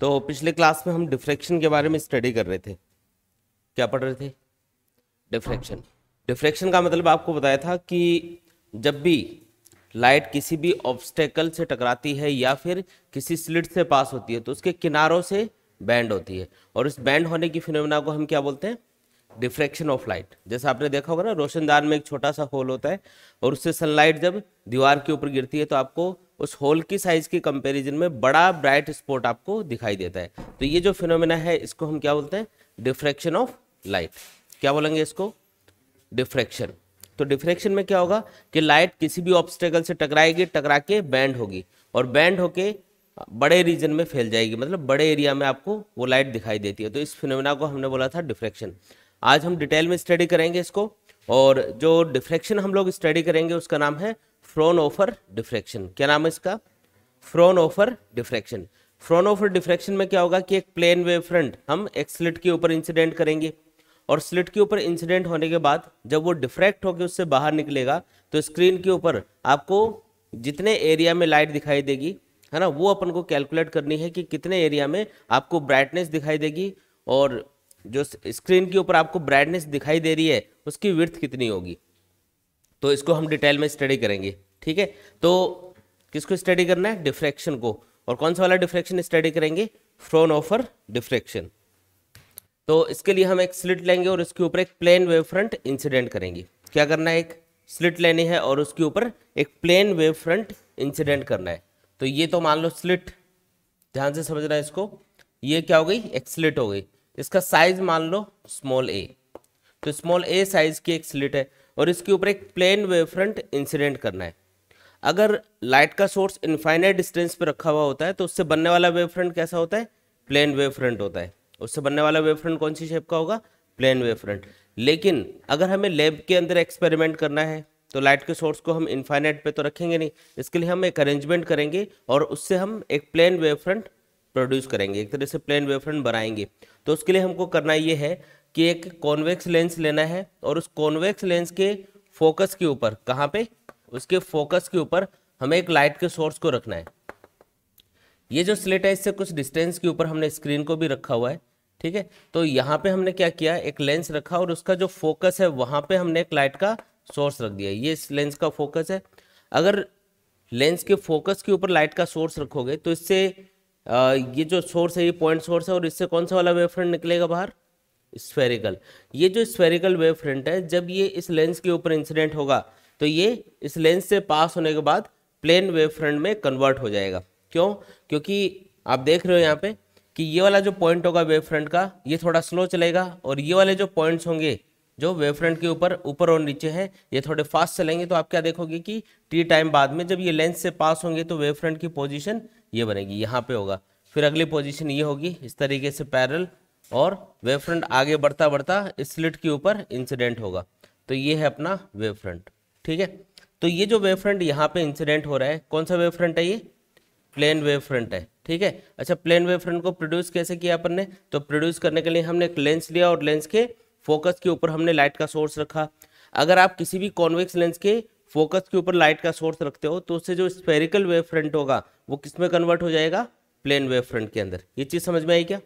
तो पिछले क्लास में हम डिफ्रेक्शन के बारे में स्टडी कर रहे थे क्या पढ़ रहे थे डिफ्रेक्शन डिफ्रेक्शन का मतलब आपको बताया था कि जब भी लाइट किसी भी ऑब्स्टेकल से टकराती है या फिर किसी स्लिट से पास होती है तो उसके किनारों से बैंड होती है और इस बैंड होने की फिनोमिना को हम क्या बोलते हैं डिफ्रेक्शन ऑफ लाइट जैसा आपने देखा होगा ना रोशनदान में एक छोटा सा होल होता है और उससे सनलाइट जब दीवार के ऊपर गिरती है तो आपको उस होल की साइज के कंपैरिजन में बड़ा ब्राइट स्पॉट आपको दिखाई देता है तो ये जो फिनोमेना है इसको हम क्या बोलते हैं डिफ्रेक्शन ऑफ लाइट क्या बोलेंगे इसको डिफ्रेक्शन तो डिफ्रेक्शन में क्या होगा कि लाइट किसी भी ऑब्स्टेकल से टकराएगी टकरा के बैंड होगी और बैंड होके बड़े रीजन में फैल जाएगी मतलब बड़े एरिया में आपको वो लाइट दिखाई देती है तो इस फिनोमिना को हमने बोला था डिफ्रेक्शन आज हम डिटेल में स्टडी करेंगे इसको और जो डिफ्रेक्शन हम लोग स्टडी करेंगे उसका नाम है फ्रोन ऑफर डिफ्रेक्शन क्या नाम है इसका Fraunhofer diffraction Fraunhofer diffraction में क्या होगा कि एक प्लेन वेव फ्रंट हम एक स्लिट के ऊपर इंसिडेंट करेंगे और स्लिट के ऊपर इंसिडेंट होने के बाद जब वो डिफ्रैक्ट होकर उससे बाहर निकलेगा तो स्क्रीन के ऊपर आपको जितने एरिया में लाइट दिखाई देगी है ना वो अपन को कैलकुलेट करनी है कि कितने एरिया में आपको ब्राइटनेस दिखाई देगी और जो स्क्रीन के ऊपर आपको ब्राइटनेस दिखाई दे रही है उसकी विर्थ कितनी होगी तो इसको हम डिटेल में स्टडी करेंगे ठीक है तो किसको स्टडी करना है डिफ्रैक्शन को और कौन सा वाला डिफ्रैक्शन स्टडी करेंगे फ्रोन ऑफर डिफ्रैक्शन तो इसके लिए हम एक स्लिट लेंगे और उसके ऊपर एक प्लेन वेव फ्रंट इंसिडेंट करेंगे क्या करना है एक स्लिट लेनी है और उसके ऊपर एक प्लेन वेव फ्रंट इंसिडेंट करना है तो ये तो मान लो स्लिट ध्यान से समझना है इसको ये क्या हो गई एक स्लिट हो गई इसका साइज मान लो स्मॉल ए तो स्मॉल ए साइज की एक स्लिट है और इसके ऊपर एक प्लेन वेव फ्रंट इंसिडेंट करना है अगर लाइट का सोर्स इन्फाइनाइट डिस्टेंस पर रखा हुआ होता है तो उससे बनने वाला वेव फ्रंट कैसा होता है प्लेन वेव फ्रंट होता है उससे बनने वाला वेव फ्रंट कौन सी शेप का होगा प्लेन वेव फ्रंट लेकिन अगर हमें लैब के अंदर एक्सपेरिमेंट करना है तो लाइट के सोर्स को हम इन्फाइनाइट पे तो रखेंगे नहीं इसके लिए हम एक अरेंजमेंट करेंगे और उससे हम एक प्लेन वेव फ्रंट प्रोड्यूस करेंगे एक तरह से प्लेन वेव फ्रंट बनाएंगे तो उसके लिए हमको करना ये है कि एक कॉन्वेक्स लेंस लेना है और उस कॉन्वेक्स लेंस के फोकस के ऊपर कहाँ पे उसके फोकस के ऊपर हमें एक लाइट के सोर्स को रखना है ये जो स्लेट है इससे कुछ डिस्टेंस के ऊपर हमने स्क्रीन को भी रखा हुआ है ठीक है तो यहाँ पे हमने क्या किया एक लेंस रखा और उसका जो फोकस है वहाँ पे हमने एक लाइट का सोर्स रख दिया ये इस लेंस का फोकस है अगर लेंस के फोकस के ऊपर लाइट का सोर्स रखोगे तो इससे ये जो सोर्स है ये पॉइंट सोर्स है और इससे कौन सा वाला वेव फ्रंट निकलेगा बाहर स्फेरिकल ये जो स्फेरिकल वेव फ्रंट है जब ये इस लेंस के ऊपर इंसिडेंट होगा तो ये इस लेंस से पास होने के बाद प्लेन वेव फ्रंट में कन्वर्ट हो जाएगा क्यों क्योंकि आप देख रहे हो यहाँ पे कि ये वाला जो पॉइंट होगा वेव फ्रंट का ये थोड़ा स्लो चलेगा और ये वाले जो पॉइंट्स होंगे जो वेव फ्रंट के ऊपर ऊपर और नीचे हैं ये थोड़े फास्ट चलेंगे तो आप क्या देखोगे कि टी टाइम बाद में जब ये लेंस से पास होंगे तो वेव फ्रंट की पोजीशन ये बनेगी यहाँ पे होगा फिर अगली पोजीशन ये होगी इस तरीके से पैरल और वेव फ्रंट आगे बढ़ता बढ़ता स्लिट के ऊपर इंसिडेंट होगा तो ये है अपना वेव फ्रंट ठीक है तो ये जो वेव फ्रंट यहाँ पे इंसिडेंट हो रहा है कौन सा वेव फ्रंट है ये प्लेन वेव फ्रंट है ठीक है अच्छा प्लेन वेव फ्रंट को प्रोड्यूस कैसे किया अपन ने तो प्रोड्यूस करने के लिए हमने एक लेंस लिया और लेंस के फोकस के ऊपर हमने लाइट का सोर्स रखा अगर आप किसी भी कॉन्वेक्स लेंस के फोकस के ऊपर लाइट का सोर्स रखते हो तो उससे जो स्पेरिकल वेव फ्रंट होगा वो किस में कन्वर्ट हो जाएगा प्लेन वेव फ्रंट के अंदर ये चीज़ समझ में आई क्या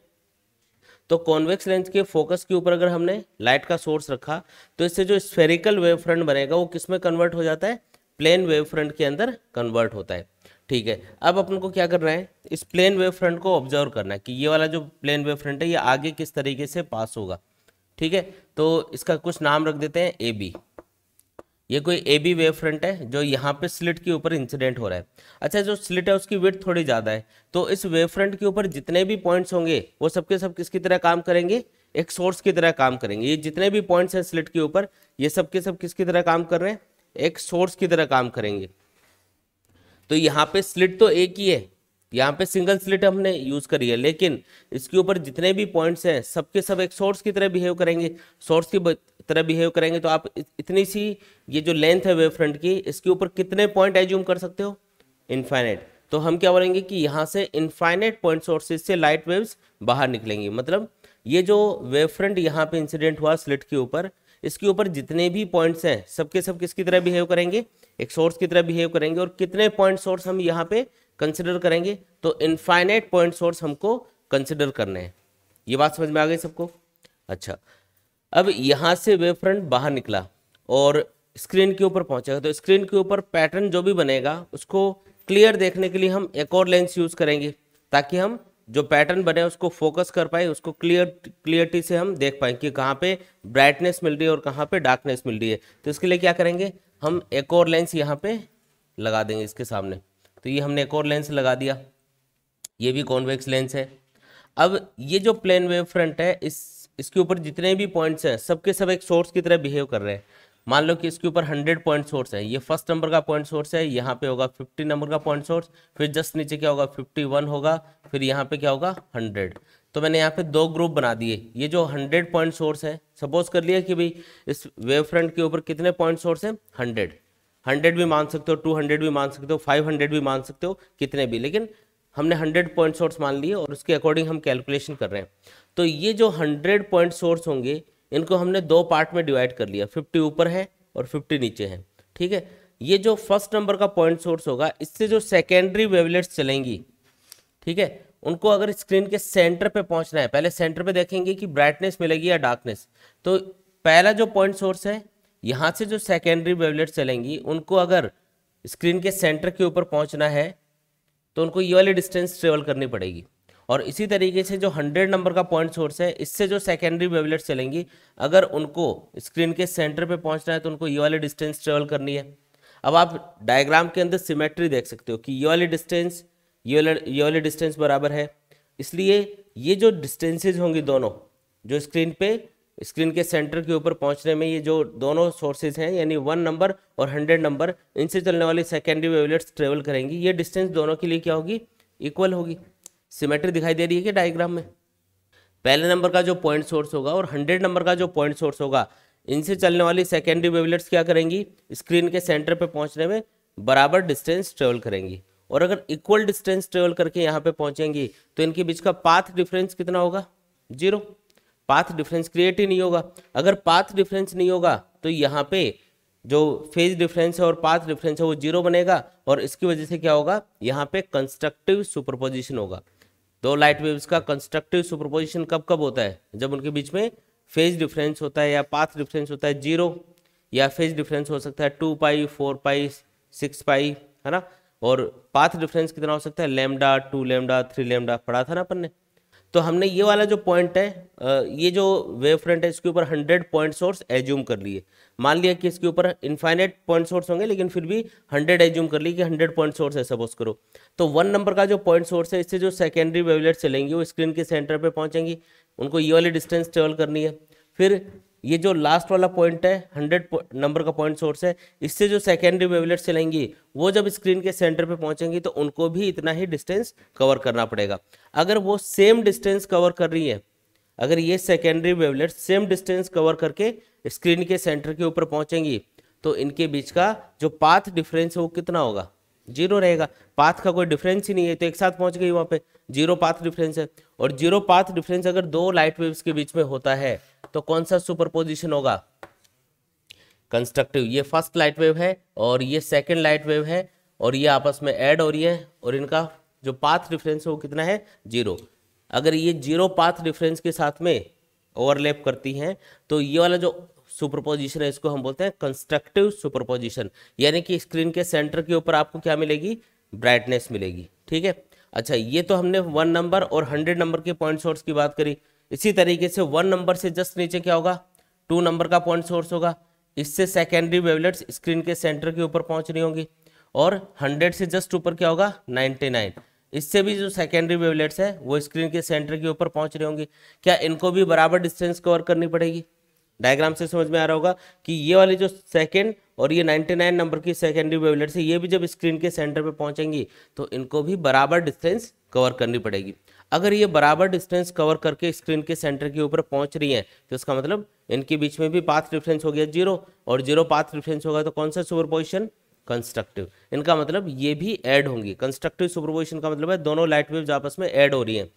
तो कॉन्वेक्स लेंस के फोकस के ऊपर अगर हमने लाइट का सोर्स रखा तो इससे जो स्फेरिकल वेव फ्रंट बनेगा वो किस में कन्वर्ट हो जाता है प्लेन वेव फ्रंट के अंदर कन्वर्ट होता है ठीक है अब अपन को क्या करना है इस प्लेन वेव फ्रंट को ऑब्जर्व करना है कि ये वाला जो प्लेन वेव फ्रंट है ये आगे किस तरीके से पास होगा ठीक है तो इसका कुछ नाम रख देते हैं ए बी ये कोई ए बी वेव फ्रंट है जो यहाँ पे स्लिट के ऊपर इंसिडेंट हो रहा है अच्छा जो स्लिट है उसकी विथ थोड़ी ज़्यादा है तो इस वेव फ्रंट के ऊपर जितने भी पॉइंट्स होंगे वो सबके सब किसकी तरह काम करेंगे एक सोर्स की तरह काम करेंगे ये जितने भी पॉइंट्स हैं स्लिट के ऊपर ये सबके सब किसकी तरह काम कर रहे हैं एक सोर्स की तरह काम करेंगे तो यहाँ पे स्लिट तो एक ही है यहाँ पे सिंगल स्लिट हमने यूज करी है लेकिन इसके ऊपर जितने भी पॉइंट्स हैं सबके सब एक सोर्स की तरह बिहेव करेंगे सोर्स की तरह बिहेव करेंगे तो आप इतनी सी ये जो लेंथ है वेव फ्रंट की इसके ऊपर कितने पॉइंट एज्यूम कर सकते हो इनफाइनाइट तो हम क्या बोलेंगे कि यहाँ से इनफाइनाइट पॉइंट सोर्सेज से लाइट वेव्स बाहर निकलेंगी मतलब ये जो वेव फ्रंट यहाँ पे इंसिडेंट हुआ स्लिट के ऊपर इसके ऊपर जितने भी पॉइंट्स हैं सबके सब किसकी तरह बिहेव करेंगे एक सोर्स की तरह बिहेव करेंगे और कितने पॉइंट सोर्स हम यहाँ पे कंसिडर करेंगे तो इनफाइनाइट पॉइंट सोर्स हमको कंसिडर करने हैं ये बात समझ में आ गई सबको अच्छा अब यहाँ से वेव फ्रंट बाहर निकला और स्क्रीन के ऊपर पहुँचेगा तो स्क्रीन के ऊपर पैटर्न जो भी बनेगा उसको क्लियर देखने के लिए हम एक और लेंस यूज़ करेंगे ताकि हम जो पैटर्न बने उसको फोकस कर पाए उसको क्लियर क्लियरिटी से हम देख पाए कि कहाँ पे ब्राइटनेस मिल रही है और कहाँ पे डार्कनेस मिल रही है तो इसके लिए क्या करेंगे हम एक और लेंस यहाँ पे लगा देंगे इसके सामने तो ये हमने एक और लेंस लगा दिया ये भी कॉन्वेक्स लेंस है अब ये जो प्लेन वेव फ्रंट है इस इसके ऊपर जितने भी पॉइंट्स हैं सबके सब एक सोर्स की तरह बिहेव कर रहे हैं मान लो कि इसके ऊपर हंड्रेड पॉइंट सोर्स है ये फर्स्ट नंबर का पॉइंट सोर्स है यहाँ पे होगा फिफ्टी नंबर का पॉइंट सोर्स फिर जस्ट नीचे क्या होगा फिफ्टी वन होगा फिर यहाँ पे क्या होगा हंड्रेड तो मैंने यहाँ पे दो ग्रुप बना दिए ये जो हंड्रेड पॉइंट सोर्स है सपोज कर लिया कि भाई इस वेव फ्रंट के ऊपर कितने पॉइंट सोर्स है हंड्रेड हंड्रेड भी मान सकते हो टू हंड्रेड भी मान सकते हो फाइव हंड्रेड भी मान सकते हो कितने भी लेकिन हमने हंड्रेड पॉइंट सोर्स मान लिए और उसके अकॉर्डिंग हम कैलकुलेशन कर रहे हैं तो ये जो हंड्रेड पॉइंट सोर्स होंगे इनको हमने दो पार्ट में डिवाइड कर लिया फिफ्टी ऊपर है और फिफ्टी नीचे है ठीक है ये जो फर्स्ट नंबर का पॉइंट सोर्स होगा इससे जो सेकेंडरी वेवलेट्स चलेंगी ठीक है उनको अगर स्क्रीन के सेंटर पे पहुंचना है पहले सेंटर पे देखेंगे कि ब्राइटनेस मिलेगी या डार्कनेस तो पहला जो पॉइंट सोर्स है यहाँ से जो सेकेंडरी वेवलेट्स चलेंगी उनको अगर स्क्रीन के सेंटर के ऊपर पहुँचना है तो उनको ये वाली डिस्टेंस ट्रेवल करनी पड़ेगी और इसी तरीके से जो हंड्रेड नंबर का पॉइंट सोर्स है इससे जो सेकेंडरी वेवलेट्स चलेंगी अगर उनको स्क्रीन के सेंटर पे पहुंचना है तो उनको ये वाली डिस्टेंस ट्रेवल करनी है अब आप डायग्राम के अंदर सिमेट्री देख सकते हो कि ये वाली डिस्टेंस ये वाली ये वाली डिस्टेंस बराबर है इसलिए ये जो डिस्टेंसेज होंगी दोनों जो स्क्रीन पे स्क्रीन के सेंटर के ऊपर पहुंचने में ये जो दोनों सोर्सेज हैं यानी वन नंबर और हंड्रेड नंबर इनसे चलने वाली सेकेंडरी वेवलेट्स ट्रेवल करेंगी ये डिस्टेंस दोनों के लिए क्या होगी इक्वल होगी सिमेट्री दिखाई दे रही है कि डायग्राम में पहले नंबर का जो पॉइंट सोर्स होगा और हंड्रेड नंबर का जो पॉइंट सोर्स होगा इनसे चलने वाली सेकेंडरी वेवलेट्स क्या करेंगी स्क्रीन के सेंटर पर पहुँचने में बराबर डिस्टेंस ट्रेवल करेंगी और अगर इक्वल डिस्टेंस ट्रेवल करके यहाँ पे पहुँचेंगी तो इनके बीच का पाथ डिफरेंस कितना होगा जीरो पाथ डिफरेंस क्रिएट ही नहीं होगा अगर पाथ डिफरेंस नहीं होगा तो यहाँ पे जो फेज डिफरेंस है और पाथ डिफरेंस है वो जीरो बनेगा और इसकी वजह से क्या होगा यहाँ पे कंस्ट्रक्टिव सुपरपोजिशन होगा दो लाइट वेव्स का कंस्ट्रक्टिव सुपरपोजिशन कब कब होता है जब उनके बीच में फेज डिफरेंस होता है या पाथ डिफरेंस होता है जीरो या फेज डिफरेंस हो सकता है two pi four pi six pi है ना और पाथ डिफरेंस कितना हो सकता है lambda two lambda three lambda पढ़ा था ना अपन ने तो हमने ये वाला जो पॉइंट है ये जो वेव फ्रंट है इसके ऊपर हंड्रेड पॉइंट सोर्स एज्यूम कर लिए मान लिया कि इसके ऊपर इन्फाइनाइट पॉइंट सोर्स होंगे लेकिन फिर भी हंड्रेड एज्यूम कर लिए कि हंड्रेड पॉइंट सोर्स है सपोज करो तो वन नंबर का जो पॉइंट सोर्स है इससे जो सेकेंडरी वेवलेट चलेंगी वो स्क्रीन के सेंटर पर पहुँचेंगी उनको ये वाली डिस्टेंस ट्रेवल करनी है फिर ये जो लास्ट वाला पॉइंट है हंड्रेड नंबर का पॉइंट सोर्स है इससे जो सेकेंडरी वेवलेट चलेंगी वो जब स्क्रीन के सेंटर पे पहुंचेंगी तो उनको भी इतना ही डिस्टेंस कवर करना पड़ेगा अगर वो सेम डिस्टेंस कवर कर रही है अगर ये secondary wavelet same distance cover करके स्क्रीन के सेंटर के ऊपर पहुंचेंगी तो इनके बीच का जो पाथ डिफरेंस है वो कितना होगा जीरो रहेगा पाथ का कोई डिफरेंस ही नहीं है तो एक साथ पहुंच गई वहां पे जीरो पाथ डिफरेंस है और जीरो पाथ डिफरेंस अगर दो लाइट वेव्स के बीच में होता है तो कौन सा सुपरपोजिशन होगा कंस्ट्रक्टिव ये फर्स्ट लाइट वेव है और ये सेकेंड लाइट वेव है और ये आपस में ऐड हो रही है और इनका जो पाथ डिफरेंस है वो कितना है जीरो अगर ये जीरो पाथ डिफरेंस के साथ में ओवरलैप करती हैं तो ये वाला जो सुपरपोजिशन है इसको हम बोलते हैं कंस्ट्रक्टिव सुपरपोजिशन यानी कि स्क्रीन के सेंटर के ऊपर आपको क्या मिलेगी ब्राइटनेस मिलेगी ठीक है अच्छा ये तो हमने वन नंबर और हंड्रेड नंबर के पॉइंट सोर्स की बात करी इसी तरीके से वन नंबर से जस्ट नीचे क्या होगा टू नंबर का पॉइंट सोर्स होगा इससे सेकेंडरी वेवलेट्स स्क्रीन के सेंटर के ऊपर पहुंच रही होंगी और हंड्रेड से जस्ट ऊपर क्या होगा नाइन्टी नाइन इससे भी जो सेकेंडरी वेवलेट्स है वो स्क्रीन के सेंटर के ऊपर पहुंच रही होंगी क्या इनको भी बराबर डिस्टेंस कवर करनी पड़ेगी डायग्राम से समझ में आ रहा होगा कि ये वाली जो सेकेंड और ये 99 नंबर की सेकेंडरी वेवलेट से ये भी जब स्क्रीन के सेंटर पे पहुंचेंगी तो इनको भी बराबर डिस्टेंस कवर करनी पड़ेगी अगर ये बराबर डिस्टेंस कवर करके स्क्रीन के सेंटर के ऊपर पहुंच रही हैं तो इसका मतलब इनके बीच में भी पाथ डिफरेंस हो गया जीरो और जीरो पाथ डिफरेंस होगा तो कौन सा सुपर पोजिशन कंस्ट्रक्टिव इनका मतलब ये भी ऐड होंगी कंस्ट्रक्टिव सुपरपोजिशन का मतलब है दोनों लाइट वेव आपस में एड हो रही हैं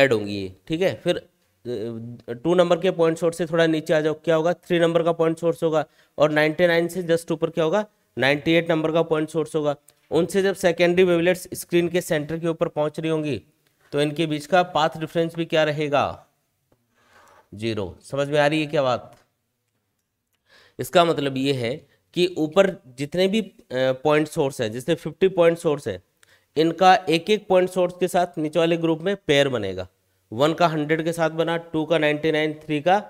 एड होंगी ये ठीक है फिर टू नंबर के पॉइंट सोर्स से थोड़ा नीचे आ जाओ क्या होगा थ्री नंबर का पॉइंट सोर्स होगा और नाइन्टी नाइन से जस्ट ऊपर क्या होगा नाइन्टी एट नंबर का पॉइंट सोर्स होगा उनसे जब सेकेंडरी वेवलेट्स स्क्रीन के सेंटर के ऊपर पहुंच रही होंगी तो इनके बीच का पाथ डिफरेंस भी क्या रहेगा जीरो समझ में आ रही है क्या बात इसका मतलब ये है कि ऊपर जितने भी पॉइंट सोर्स हैं जिससे फिफ्टी पॉइंट सोर्स है इनका एक एक पॉइंट सोर्स के साथ नीचे वाले ग्रुप में पेयर बनेगा वन का हंड्रेड के साथ बना टू का नाइन्टी नाइन थ्री का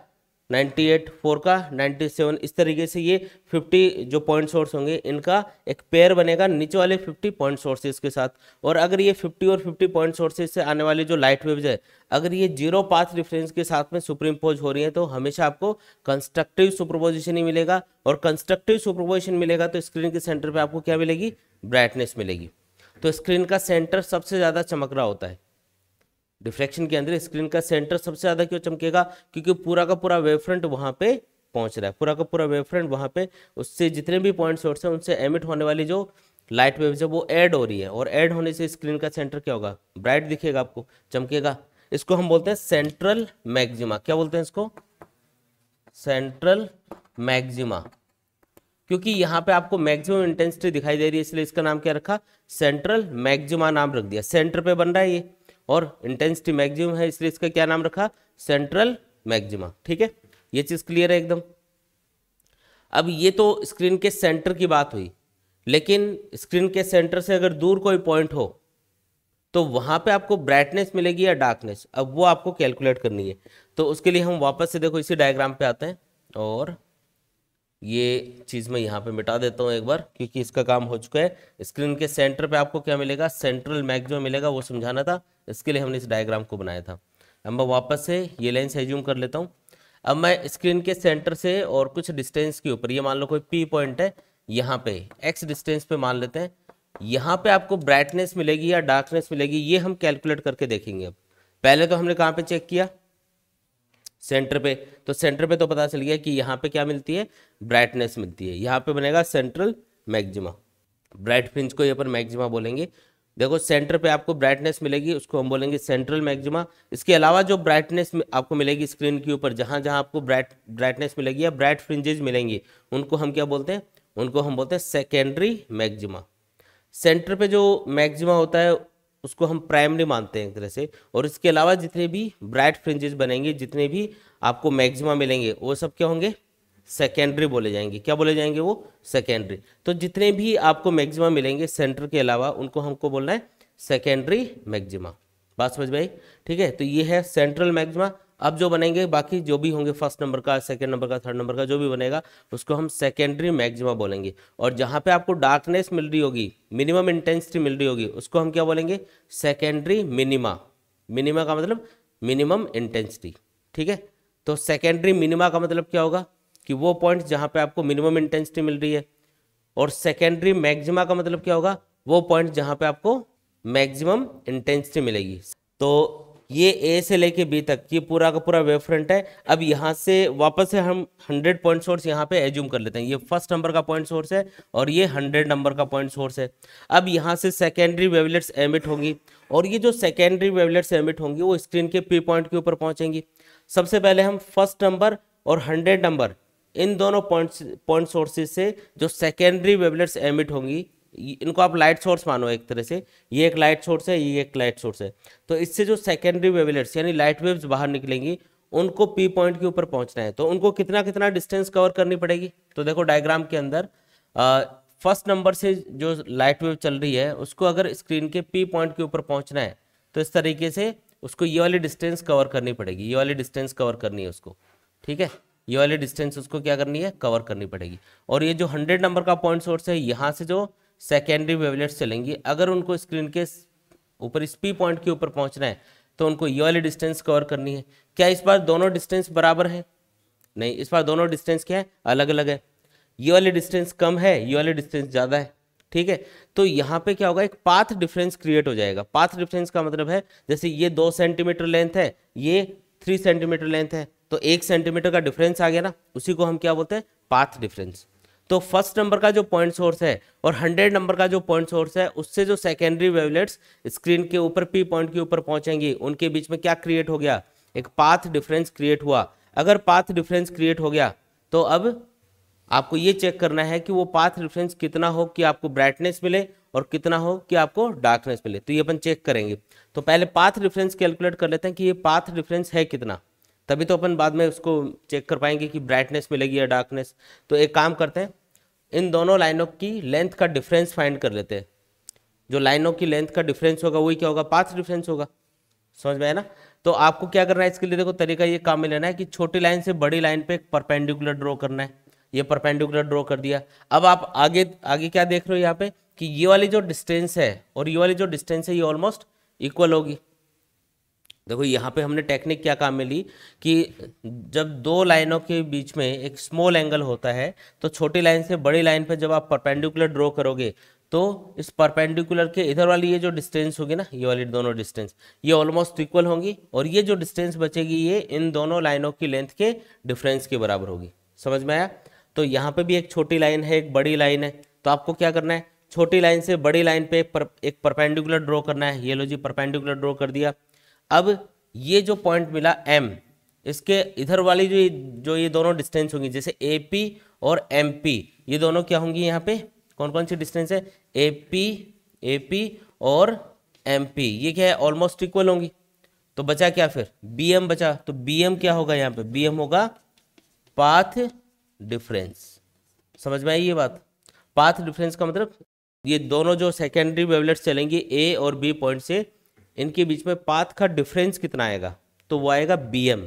नाइन्टी एट फोर का नाइन्टी सेवन इस तरीके से ये फिफ्टी जो पॉइंट सोर्स होंगे इनका एक पेयर बनेगा नीचे वाले फिफ्टी पॉइंट सोर्सेज के साथ और अगर ये फिफ्टी और फिफ्टी पॉइंट सोर्सेज से आने वाली जो लाइट वेव्स है अगर ये जीरो पाथ रिफरेंस के साथ में सुप्रीम पोज हो रही है तो हमेशा आपको कंस्ट्रक्टिव सुपरपोजिशन ही मिलेगा और कंस्ट्रक्टिव सुपरपोजिशन मिलेगा तो स्क्रीन के सेंटर पर आपको क्या मिलेगी ब्राइटनेस मिलेगी तो स्क्रीन का सेंटर सबसे ज़्यादा चमक रहा होता है डिफ्लेक्शन के अंदर स्क्रीन का सेंटर सबसे ज़्यादा क्यों चमकेगा क्योंकि पूरा का पूरा वेव फ्रंट वहां पे पहुंच रहा है पूरा का पूरा वेव फ्रंट वहां पे उससे जितने भी पॉइंट सोर्स हैं उनसे एमिट होने वाली जो लाइट वेव है वो ऐड हो रही है और ऐड होने से स्क्रीन का सेंटर क्या होगा ब्राइट दिखेगा आपको चमकेगा इसको हम बोलते हैं सेंट्रल मैग्जिमा क्या बोलते हैं इसको सेंट्रल मैग्जिमा क्योंकि यहां पे आपको मैक्सिमम इंटेंसिटी दिखाई दे रही है इसलिए इसका नाम क्या रखा सेंट्रल मैग्जिमा नाम रख दिया सेंटर पे बन रहा है ये और इंटेंसिटी मैक्सिमम है इसलिए इसका क्या नाम रखा सेंट्रल मैक्सिमा ठीक है ये चीज़ क्लियर है एकदम अब ये तो स्क्रीन के सेंटर की बात हुई लेकिन स्क्रीन के सेंटर से अगर दूर कोई पॉइंट हो तो वहां पे आपको ब्राइटनेस मिलेगी या डार्कनेस अब वो आपको कैलकुलेट करनी है तो उसके लिए हम वापस से देखो इसी डायग्राम पे आते हैं और ये चीज़ मैं यहाँ पे मिटा देता हूँ एक बार क्योंकि इसका काम हो चुका है स्क्रीन के सेंटर पे आपको क्या मिलेगा सेंट्रल मैक जो मिलेगा वो समझाना था इसके लिए हमने इस डायग्राम को बनाया था अब मैं वापस से ये लाइन से एज्यूम कर लेता हूँ अब मैं स्क्रीन के सेंटर से और कुछ डिस्टेंस के ऊपर ये मान लो कोई पी पॉइंट है यहाँ पे एक्स डिस्टेंस पे मान लेते हैं यहाँ पे आपको ब्राइटनेस मिलेगी या डार्कनेस मिलेगी ये हम कैलकुलेट करके देखेंगे अब पहले तो हमने कहाँ पे चेक किया सेंटर पे तो सेंटर पे तो पता चल गया कि यहाँ पे क्या मिलती है ब्राइटनेस मिलती है यहाँ पे बनेगा सेंट्रल मैक्सिमा ब्राइट फ्रिंज को ये पर मैक्सिमा बोलेंगे देखो सेंटर पे आपको ब्राइटनेस मिलेगी उसको हम बोलेंगे सेंट्रल मैक्सिमा इसके अलावा जो ब्राइटनेस आपको मिलेगी स्क्रीन के ऊपर जहाँ जहाँ आपको ब्राइट ब्राइटनेस मिलेगी या ब्राइट फ्रिंजेज मिलेंगी उनको हम क्या बोलते हैं उनको हम बोलते हैं सेकेंडरी मैक्सिमा सेंटर पे जो मैक्सिमा होता है उसको हम प्राइमरी मानते हैं एक तरह से और इसके अलावा जितने भी ब्राइट फ्रिंजेस बनेंगे जितने भी आपको मैक्सिमा मिलेंगे वो सब क्या होंगे सेकेंडरी बोले जाएंगे क्या बोले जाएंगे वो सेकेंडरी तो जितने भी आपको मैक्सिमा मिलेंगे सेंटर के अलावा उनको हमको बोलना है सेकेंडरी मैक्सिमा बात समझ भाई ठीक है तो ये है सेंट्रल मैक्सिमा अब जो बनेंगे बाकी जो भी होंगे फर्स्ट नंबर का सेकंड नंबर का थर्ड नंबर का जो भी बनेगा उसको हम सेकेंडरी मैक्सिमा बोलेंगे और जहाँ पे आपको डार्कनेस मिल रही होगी मिनिमम इंटेंसिटी मिल रही होगी उसको हम क्या बोलेंगे सेकेंडरी मिनिमा मिनिमा का मतलब मिनिमम इंटेंसिटी ठीक है तो सेकेंडरी मिनिमा का मतलब क्या होगा कि वो पॉइंट जहाँ पे आपको मिनिमम इंटेंसिटी मिल रही है और सेकेंडरी मैक्सिमा का मतलब क्या होगा वो पॉइंट जहाँ पे आपको मैक्सिमम इंटेंसिटी मिलेगी तो ये ए से लेके बी तक ये पूरा का पूरा वेव फ्रंट है अब यहाँ से वापस से हम 100 पॉइंट सोर्स यहाँ पे एज्यूम कर लेते हैं ये फर्स्ट नंबर का पॉइंट सोर्स है और ये 100 नंबर का पॉइंट सोर्स है अब यहाँ से सेकेंडरी वेवलेट्स एमिट होंगी और ये जो सेकेंडरी वेवलेट्स एमिट होंगी वो स्क्रीन के पी पॉइंट के ऊपर पहुँचेंगी सबसे पहले हम फर्स्ट नंबर और हंड्रेड नंबर इन दोनों पॉइंट पॉइंट सोर्सेज से जो सेकेंडरी वेबलेट्स एमिट होंगी इनको आप लाइट सोर्स मानो एक तरह से ये एक लाइट सोर्स है ये एक लाइट सोर्स है तो इससे जो सेकेंडरी वेबलेट्स यानी लाइट वेव्स बाहर निकलेंगी उनको पी पॉइंट के ऊपर पहुंचना है तो उनको कितना कितना डिस्टेंस कवर करनी पड़ेगी तो देखो डायग्राम के अंदर फर्स्ट नंबर से जो लाइट वेव चल रही है उसको अगर स्क्रीन के पी पॉइंट के ऊपर पहुंचना है तो इस तरीके से उसको ये वाली डिस्टेंस कवर करनी पड़ेगी ये वाली डिस्टेंस कवर करनी है उसको ठीक है ये वाली डिस्टेंस उसको क्या करनी है कवर करनी पड़ेगी और ये जो हंड्रेड नंबर का पॉइंट सोर्स है यहाँ से जो सेकेंडरी वेवलेट्स चलेंगी अगर उनको स्क्रीन के ऊपर इस पी पॉइंट के ऊपर पहुँचना है तो उनको ये वाली डिस्टेंस कवर करनी है क्या इस बार दोनों डिस्टेंस बराबर है नहीं इस बार दोनों डिस्टेंस क्या है अलग अलग है ये वाली डिस्टेंस कम है ये वाली डिस्टेंस ज़्यादा है ठीक है तो यहाँ पे क्या होगा एक पाथ डिफरेंस क्रिएट हो जाएगा पाथ डिफरेंस का मतलब है जैसे ये दो सेंटीमीटर लेंथ है ये थ्री सेंटीमीटर लेंथ है तो एक सेंटीमीटर का डिफरेंस आ गया ना उसी को हम क्या बोलते हैं पाथ डिफरेंस तो फर्स्ट नंबर का जो पॉइंट सोर्स है और हंड्रेड नंबर का जो पॉइंट सोर्स है उससे जो सेकेंडरी वेवलेट्स स्क्रीन के ऊपर पी पॉइंट के ऊपर पहुंचेंगी उनके बीच में क्या क्रिएट हो गया एक पाथ डिफरेंस क्रिएट हुआ अगर पाथ डिफरेंस क्रिएट हो गया तो अब आपको ये चेक करना है कि वो पाथ डिफरेंस कितना हो कि आपको ब्राइटनेस मिले और कितना हो कि आपको डार्कनेस मिले तो ये अपन चेक करेंगे तो पहले पाथ डिफरेंस कैलकुलेट कर लेते हैं कि ये पाथ डिफरेंस है कितना तभी तो अपन बाद में उसको चेक कर पाएंगे कि ब्राइटनेस मिलेगी या डार्कनेस तो एक काम करते हैं इन दोनों लाइनों की लेंथ का डिफरेंस फाइंड कर लेते हैं जो लाइनों की लेंथ का डिफरेंस होगा वही क्या होगा पाथ डिफरेंस होगा समझ में आया ना तो आपको क्या करना है इसके लिए देखो तरीका ये काम में लेना है कि छोटी लाइन से बड़ी लाइन पे एक परपेंडिकुलर ड्रॉ करना है ये परपेंडिकुलर ड्रॉ कर दिया अब आप आगे आगे क्या देख रहे हो यहाँ पे कि ये वाली जो डिस्टेंस है और ये वाली जो डिस्टेंस है ये ऑलमोस्ट इक्वल होगी देखो यहाँ पे हमने टेक्निक क्या काम में ली कि जब दो लाइनों के बीच में एक स्मॉल एंगल होता है तो छोटी लाइन से बड़ी लाइन पे जब आप परपेंडिकुलर ड्रॉ करोगे तो इस परपेंडिकुलर के इधर वाली ये जो डिस्टेंस होगी ना ये वाली दोनों डिस्टेंस ये ऑलमोस्ट इक्वल होंगी और ये जो डिस्टेंस बचेगी ये इन दोनों लाइनों की लेंथ के डिफरेंस के बराबर होगी समझ में आया तो यहाँ पे भी एक छोटी लाइन है एक बड़ी लाइन है तो आपको क्या करना है छोटी लाइन से बड़ी लाइन पे पर, एक परपेंडिकुलर ड्रॉ करना है ये लो जी परपेंडिकुलर ड्रॉ कर दिया अब ये जो पॉइंट मिला एम इसके इधर वाली जो जो ये दोनों डिस्टेंस होंगी जैसे ए पी और एम पी ये दोनों क्या होंगी यहाँ पे कौन कौन सी डिस्टेंस है ए पी ए पी और एम पी ये क्या है ऑलमोस्ट इक्वल होंगी तो बचा क्या फिर बी एम बचा तो बी एम क्या होगा यहाँ पे बी एम होगा पाथ डिफरेंस समझ में आई ये बात पाथ डिफरेंस का मतलब ये दोनों जो सेकेंडरी वेवलेट्स चलेंगे ए और बी पॉइंट से इनके बीच में पाथ का डिफरेंस कितना आएगा तो वो आएगा B M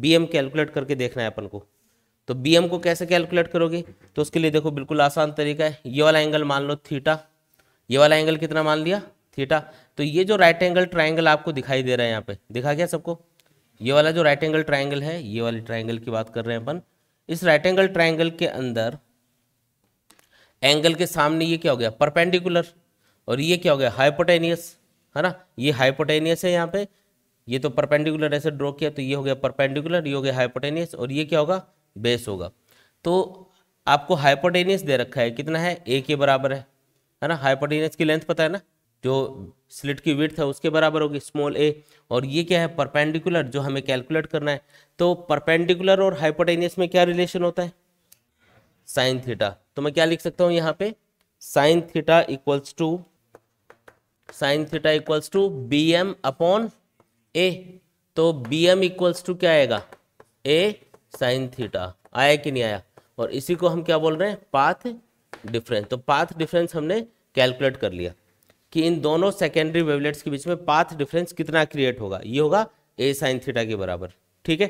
B M calculate करके देखना है अपन को तो बी एम को कैसे कैलकुलेट करोगे तो उसके लिए देखो बिल्कुल आसान तरीका है ये वाला एंगल मान लो थीटा ये वाला एंगल कितना मान लिया थीटा तो ये जो राइट एंगल ट्राइंगल आपको दिखाई दे रहा है यहाँ पे दिखा गया सबको ये वाला जो राइट एंगल ट्राइंगल है ये वाले ट्राइंगल की बात कर रहे हैं अपन इस राइट एंगल ट्राइंगल के अंदर एंगल के सामने ये क्या हो गया परपेंडिकुलर और ये क्या हो गया हाइपोटेनियस है ना ये हाइपोटेनियस है यहाँ पे ये तो परपेंडिकुलर ऐसे ड्रॉ किया तो ये हो गया परपेंडिकुलर ये हो गया हाइपोटेनियस और ये क्या होगा बेस होगा तो आपको हाइपोटेनियस दे रखा है कितना है ए के बराबर है है ना हाइपोटेनियस की लेंथ पता है ना जो स्लिट की विथ है उसके बराबर होगी स्मॉल ए और ये क्या है परपेंडिकुलर जो हमें कैलकुलेट करना है तो परपेंडिकुलर और हाइपोटेनियस में क्या रिलेशन होता है साइन थीटा तो मैं क्या लिख सकता हूँ यहाँ पे sine theta equals to sine theta equals to B M upon a तो बी एम इक्वल्स टू क्या आएगा ए साइन थीटा आया कि नहीं आया और इसी को हम क्या बोल रहे हैं पाथ डिफरेंस तो पाथ डिफरेंस हमने कैलकुलेट कर लिया कि इन दोनों सेकेंडरी वेवलेट्स के बीच में पाथ डिफरेंस कितना क्रिएट होगा ये होगा ए साइन थीटा के बराबर ठीक है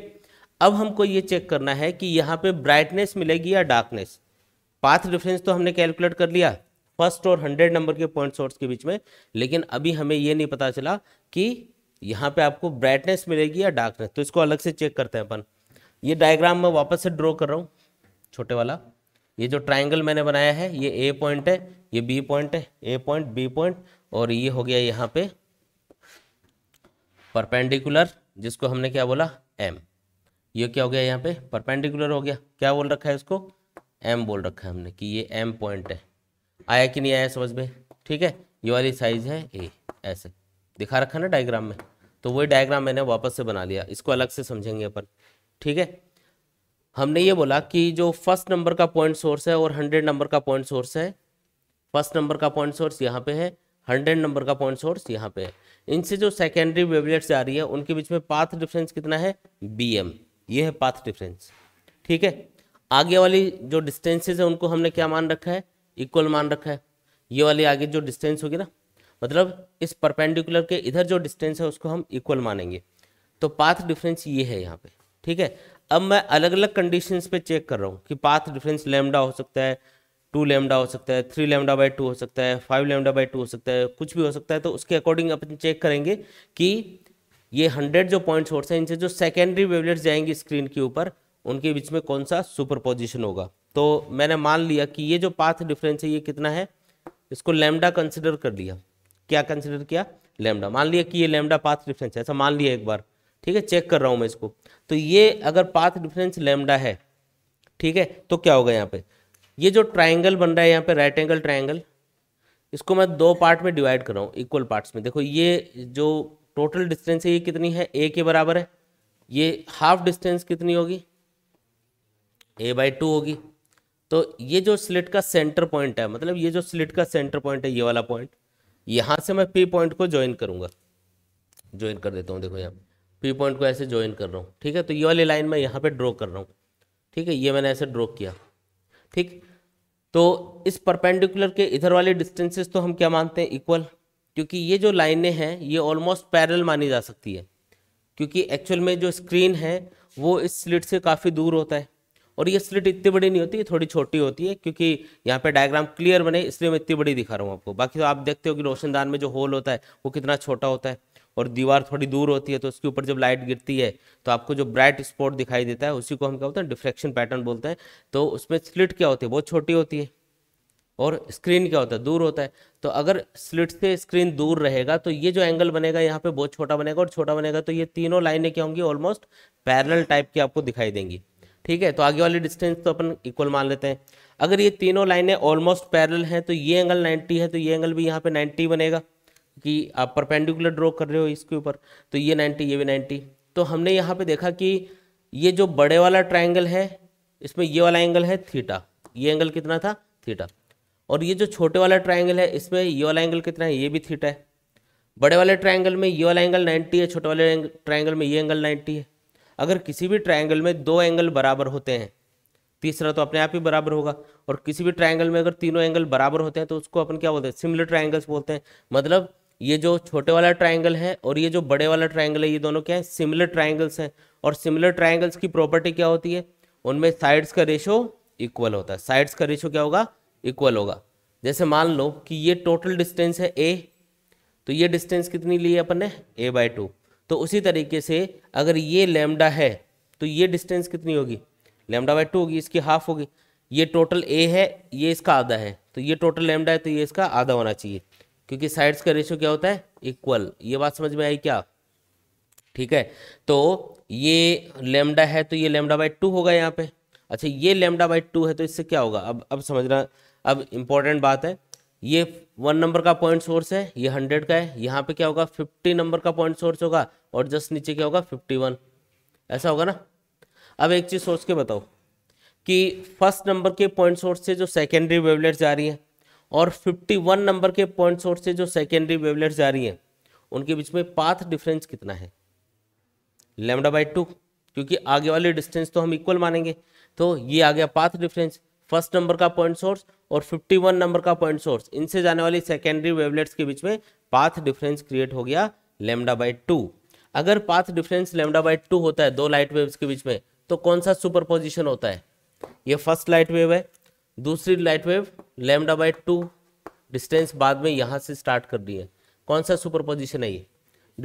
अब हमको ये चेक करना है कि यहाँ पे ब्राइटनेस मिलेगी या डार्कनेस पाथ डिफरेंस तो हमने कैलकुलेट कर लिया फर्स्ट और हंड्रेड नंबर के पॉइंट सोर्स के बीच में लेकिन अभी हमें ये नहीं पता चला कि यहाँ पे आपको ब्राइटनेस मिलेगी या डार्कनेस तो इसको अलग से चेक करते हैं अपन ये डायग्राम मैं वापस से ड्रॉ कर रहा हूँ छोटे वाला ये जो ट्राइंगल मैंने बनाया है ये ए पॉइंट है ये बी पॉइंट है ए पॉइंट बी पॉइंट और ये हो गया यहाँ पे परपेंडिकुलर जिसको हमने क्या बोला एम ये क्या हो गया यहाँ पे परपेंडिकुलर हो गया क्या बोल रखा है इसको एम बोल रखा है हमने कि ये एम पॉइंट है आया कि नहीं आया समझ में ठीक है ये वाली साइज है ए ऐसे दिखा रखा ना डायग्राम में तो वही डायग्राम मैंने वापस से बना लिया इसको अलग से समझेंगे अपन ठीक है हमने ये बोला कि जो फर्स्ट नंबर का पॉइंट सोर्स है और हंड्रेड नंबर का पॉइंट सोर्स है फर्स्ट नंबर का पॉइंट सोर्स यहाँ पे है हंड्रेड नंबर का पॉइंट सोर्स यहाँ पे है इनसे जो सेकेंडरी वेबलेट्स आ रही है उनके बीच में पाथ डिफरेंस कितना है बी एम ये है पाथ डिफरेंस ठीक है आगे वाली जो डिस्टेंसेज है उनको हमने क्या मान रखा है इक्वल मान रखा है ये वाली आगे जो डिस्टेंस होगी ना मतलब इस परपेंडिकुलर के इधर जो डिस्टेंस है उसको हम इक्वल मानेंगे तो पाथ डिफरेंस ये है यहाँ पे ठीक है अब मैं अलग अलग कंडीशंस पे चेक कर रहा हूँ कि पाथ डिफरेंस लेमडा हो सकता है टू लेमडा हो सकता है थ्री लेमडा बाई टू हो सकता है फाइव लेमडा बाई टू हो सकता है कुछ भी हो सकता है तो उसके अकॉर्डिंग अपन चेक करेंगे कि ये हंड्रेड जो पॉइंट सोर्स है इनसे जो सेकेंडरी वेवलेट्स जाएंगे स्क्रीन के ऊपर उनके बीच में कौन सा सुपर पोजिशन होगा तो मैंने मान लिया कि ये जो पाथ डिफरेंस है ये कितना है इसको लेमडा कंसिडर कर लिया क्या कंसिडर किया लेमडा मान लिया कि ये लेमडा पाथ डिफरेंस है ऐसा मान लिया एक बार ठीक है चेक कर रहा हूँ मैं इसको तो ये अगर पाथ डिफरेंस लेमडा है ठीक है तो क्या होगा यहाँ पे ये जो ट्राइंगल बन रहा है यहाँ पे राइट एंगल ट्राइंगल इसको मैं दो पार्ट में डिवाइड कर रहा हूँ इक्वल पार्ट्स में देखो ये जो टोटल डिस्टेंस है ये कितनी है ए के बराबर है ये हाफ डिस्टेंस कितनी होगी ए बाई टू होगी तो ये जो स्लिट का सेंटर पॉइंट है मतलब ये जो स्लिट का सेंटर पॉइंट है ये वाला पॉइंट यहाँ से मैं पी पॉइंट को ज्वाइन करूँगा ज्वाइन कर देता हूँ देखो यहाँ पी पॉइंट को ऐसे ज्वाइन कर रहा हूँ ठीक है तो ये वाली लाइन मैं यहाँ पे ड्रॉ कर रहा हूँ ठीक है ये मैंने ऐसे ड्रॉ किया ठीक तो इस परपेंडिकुलर के इधर वाले डिस्टेंसेस तो हम क्या मानते हैं इक्वल क्योंकि ये जो लाइनें हैं ये ऑलमोस्ट पैरल मानी जा सकती है क्योंकि एक्चुअल में जो स्क्रीन है वो इस स्लिट से काफ़ी दूर होता है और ये स्लिट इतनी बड़ी नहीं होती थोड़ी छोटी होती है क्योंकि यहाँ पे डायग्राम क्लियर बने इसलिए मैं इतनी बड़ी दिखा रहा हूँ आपको बाकी तो आप देखते हो कि रोशनदान में जो होल होता है वो कितना छोटा होता है और दीवार थोड़ी दूर होती है तो उसके ऊपर जब लाइट गिरती है तो आपको जो ब्राइट स्पॉट दिखाई देता है उसी को हम क्या बोलते हैं डिफ्लेक्शन पैटर्न बोलते हैं तो उसमें स्लिट क्या होती है बहुत छोटी होती है और स्क्रीन क्या होता है दूर होता है तो अगर स्लिट से स्क्रीन दूर रहेगा तो ये जो एंगल बनेगा यहाँ पे बहुत छोटा बनेगा और छोटा बनेगा तो ये तीनों लाइनें क्या होंगी ऑलमोस्ट पैरेलल टाइप की आपको दिखाई देंगी ठीक है तो आगे वाली डिस्टेंस तो अपन इक्वल मान लेते हैं अगर ये तीनों लाइनें ऑलमोस्ट पैरल हैं तो ये एंगल 90 है तो ये एंगल भी यहाँ पे 90 बनेगा कि आप परपेंडिकुलर ड्रॉ कर रहे हो इसके ऊपर तो ये 90 ये भी 90 तो हमने यहाँ पे देखा कि ये जो बड़े वाला ट्राइंगल है इसमें ये वाला एंगल है थीटा ये एंगल कितना था थीटा और ये जो छोटे वाला ट्राइंगल है इसमें ये वाला एंगल कितना है ये भी थीटा है बड़े वाले ट्राइंगल में ये वाला एंगल नाइन्टी है छोटे वाले ट्राइंगल में ये एंगल नाइन्टी है अगर किसी भी ट्राइंगल में दो एंगल बराबर होते हैं तीसरा तो अपने आप ही बराबर होगा और किसी भी ट्राइंगल में अगर तीनों एंगल बराबर होते हैं तो उसको अपन क्या बोलते हैं सिमिलर ट्राइंगल्स बोलते हैं मतलब ये जो छोटे वाला ट्राइंगल है और ये जो बड़े वाला ट्राइंगल है ये दोनों क्या है सिमिलर ट्राइंगल्स हैं और सिमिलर ट्राइंगल्स की प्रॉपर्टी क्या होती है उनमें साइड्स का रेशो इक्वल होता है साइड्स का रेशो क्या होगा इक्वल होगा जैसे मान लो कि ये टोटल डिस्टेंस है ए तो ये डिस्टेंस कितनी ली है अपन ने ए बाई टू तो उसी तरीके से अगर ये लेमडा है तो ये डिस्टेंस कितनी होगी लेमडा बाई टू होगी इसकी हाफ होगी ये टोटल ए है ये इसका आधा है तो ये टोटल लेमडा है तो ये इसका आधा होना चाहिए क्योंकि साइड्स का रेशियो क्या होता है इक्वल ये बात समझ में आई क्या ठीक है तो ये लेमडा है तो ये लेमडा बाई टू होगा यहाँ पे अच्छा ये लेमडा बाई टू है तो इससे क्या होगा अब अब समझना अब इम्पोर्टेंट बात है ये वन नंबर का पॉइंट सोर्स है ये हंड्रेड का है यहाँ पे क्या होगा फिफ्टी नंबर का पॉइंट सोर्स होगा और जस्ट नीचे क्या होगा फिफ्टी वन ऐसा होगा ना अब एक चीज़ सोच के बताओ कि फर्स्ट नंबर के पॉइंट सोर्स से जो सेकेंडरी वेवलेट्स जा रही हैं और फिफ्टी वन नंबर के पॉइंट सोर्स से जो सेकेंडरी वेवलेट्स जा रही हैं उनके बीच में पाथ डिफरेंस कितना है लेमडा बाई टू क्योंकि आगे वाले डिस्टेंस तो हम इक्वल मानेंगे तो ये आ गया पाथ डिफरेंस फर्स्ट नंबर का पॉइंट सोर्स और 51 नंबर का पॉइंट सोर्स इनसे जाने वाली सेकेंडरी वेवलेट्स के बीच में पाथ डिफरेंस क्रिएट हो गया लेमडा बाई टू अगर path difference lambda by two होता है दो लाइट वेव्स के बीच में तो कौन सा सुपर पोजिशन होता है ये फर्स्ट लाइट वेव है दूसरी light wave lambda by two distance बाद में यहाँ से स्टार्ट कर दिए है कौन सा सुपर पोजिशन है ये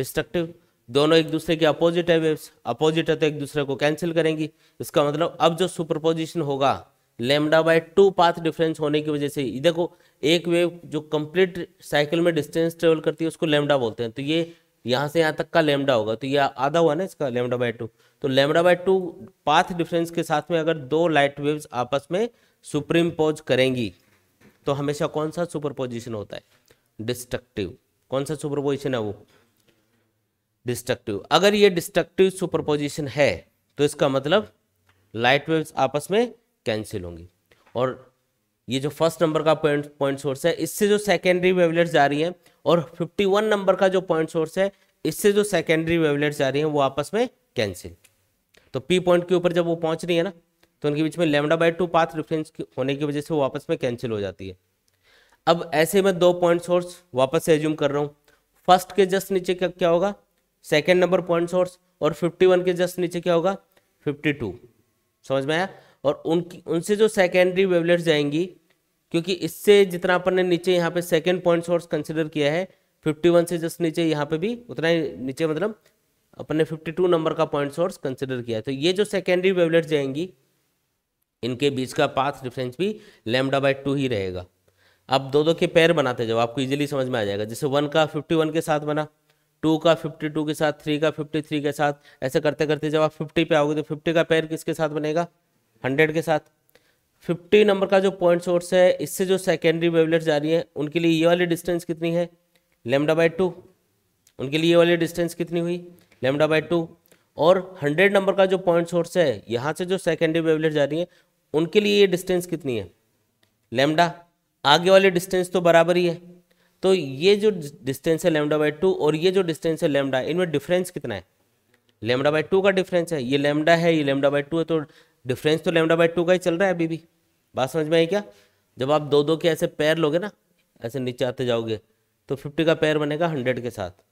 डिस्ट्रक्टिव दोनों एक दूसरे के अपोजिट है वेव्स अपोजिट है तो एक दूसरे को कैंसिल करेंगी इसका मतलब अब जो सुपर पोजिशन होगा lambda by two path difference होने की वजह से देखो एक वेव जो कंप्लीट साइकिल में डिस्टेंस ट्रेवल करती है उसको लेमडा बोलते हैं तो ये यहाँ से यहाँ तक का लेमडा होगा तो ये आधा हुआ ना इसका लेमडा बाय टू तो lambda by two path difference के साथ में अगर दो लाइट वेव्स आपस में सुप्रीम पोज करेंगी तो हमेशा कौन सा सुपरपोजिशन होता है डिस्ट्रक्टिव कौन सा सुपरपोजिशन है वो डिस्ट्रक्टिव अगर ये डिस्ट्रक्टिव सुपरपोजिशन है तो इसका मतलब लाइट वेव्स आपस में कैंसिल होंगी और ये जो फर्स्ट नंबर का पॉइंट पॉइंट सोर्स है इससे जो सेकेंडरी वेवलेट्स जा रही हैं और 51 नंबर का जो पॉइंट सोर्स है इससे जो सेकेंडरी वेवलेट्स जा रही हैं वो आपस में कैंसिल तो पी पॉइंट के ऊपर जब वो पहुंच रही है ना तो उनके बीच में lambda by two path difference होने की वजह से वो आपस में कैंसिल हो जाती है अब ऐसे में दो पॉइंट सोर्स वापस से एज्यूम कर रहा हूँ फर्स्ट के जस्ट नीचे क्या क्या होगा सेकेंड नंबर पॉइंट सोर्स और वन के जस्ट नीचे क्या होगा टू समझ में आया और उनकी उनसे जो सेकेंडरी वेवलेट्स जाएंगी क्योंकि इससे जितना अपन ने नीचे यहाँ पे सेकेंड पॉइंट सोर्स कंसिडर किया है 51 से जस्ट नीचे यहाँ पे भी उतना ही नीचे मतलब अपन ने 52 नंबर का पॉइंट सोर्स कंसिडर किया है तो ये जो सेकेंडरी वेवलेट्स जाएंगी इनके बीच का पाथ डिफरेंस भी लेमडा बाई टू ही रहेगा अब दो दो के पैर बनाते जाओ आपको ईजिली समझ में आ जाएगा जैसे वन का फिफ्टी वन के साथ बना टू का फिफ्टी टू के साथ थ्री का फिफ्टी थ्री के साथ ऐसे करते करते जब आप फिफ्टी पे आओगे तो फिफ्टी का पैर किसके साथ बनेगा हंड्रेड के साथ फिफ्टी नंबर का जो पॉइंट सोर्स है इससे जो सेकेंडरी वेवलेट्स जा रही हैं उनके लिए ये वाली डिस्टेंस कितनी है लेमडा बाई टू उनके लिए ये वाली डिस्टेंस कितनी हुई लेमडा बाई टू और हंड्रेड नंबर का जो पॉइंट सोर्स है यहाँ से जो सेकेंडरी वेवलेट जा रही हैं उनके लिए ये डिस्टेंस कितनी है लेमडा आगे वाली डिस्टेंस तो बराबर ही है तो ये जो डिस्टेंस है लेमडा बाई टू और ये जो डिस्टेंस है लेमडा इनमें डिफरेंस कितना है लेमडा बाई टू का डिफरेंस है ये लेमडा है ये लेमडा बाई टू है तो डिफरेंस तो लेमडा बाई टू का ही चल रहा है अभी भी बात समझ में आई क्या जब आप दो दो के ऐसे पैर लोगे ना ऐसे नीचे आते जाओगे तो फिफ्टी का पैर बनेगा हंड्रेड के साथ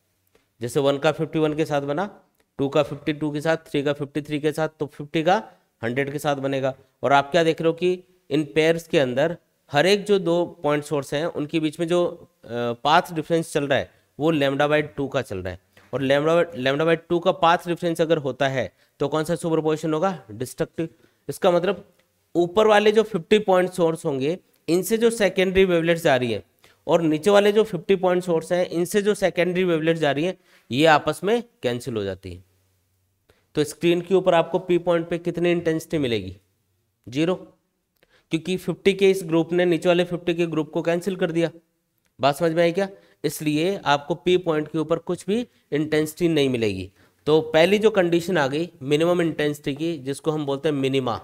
जैसे वन का फिफ्टी वन के साथ बना टू का फिफ्टी टू के साथ थ्री का फिफ्टी थ्री के साथ तो फिफ्टी का हंड्रेड के साथ बनेगा और आप क्या देख रहे हो कि इन पेयर्स के अंदर हर एक जो दो पॉइंट सोर्स हैं उनके बीच में जो पाथ डिफरेंस चल रहा है वो लेमडा बाई टू का चल रहा है और लेमडा लेमडा बाई टू का पाथ डिफरेंस अगर होता है तो कौन सा सुपर पोजिशन होगा डिस्ट्रक्टिव इसका मतलब ऊपर वाले जो फिफ्टी पॉइंट सोर्स होंगे इनसे जो सेकेंडरी वेवलेट जा रही है और नीचे वाले जो फिफ्टी पॉइंट सोर्स हैं इनसे जो सेकेंडरी वेवलेट जा रही है ये आपस में कैंसिल हो जाती है तो स्क्रीन के ऊपर आपको पी पॉइंट पे कितनी इंटेंसिटी मिलेगी जीरो क्योंकि 50 के इस ग्रुप ने नीचे वाले 50 के ग्रुप को कैंसिल कर दिया बात समझ में आई क्या इसलिए आपको पी पॉइंट के ऊपर कुछ भी इंटेंसिटी नहीं मिलेगी तो पहली जो कंडीशन आ गई मिनिमम इंटेंसिटी की जिसको हम बोलते हैं मिनिमा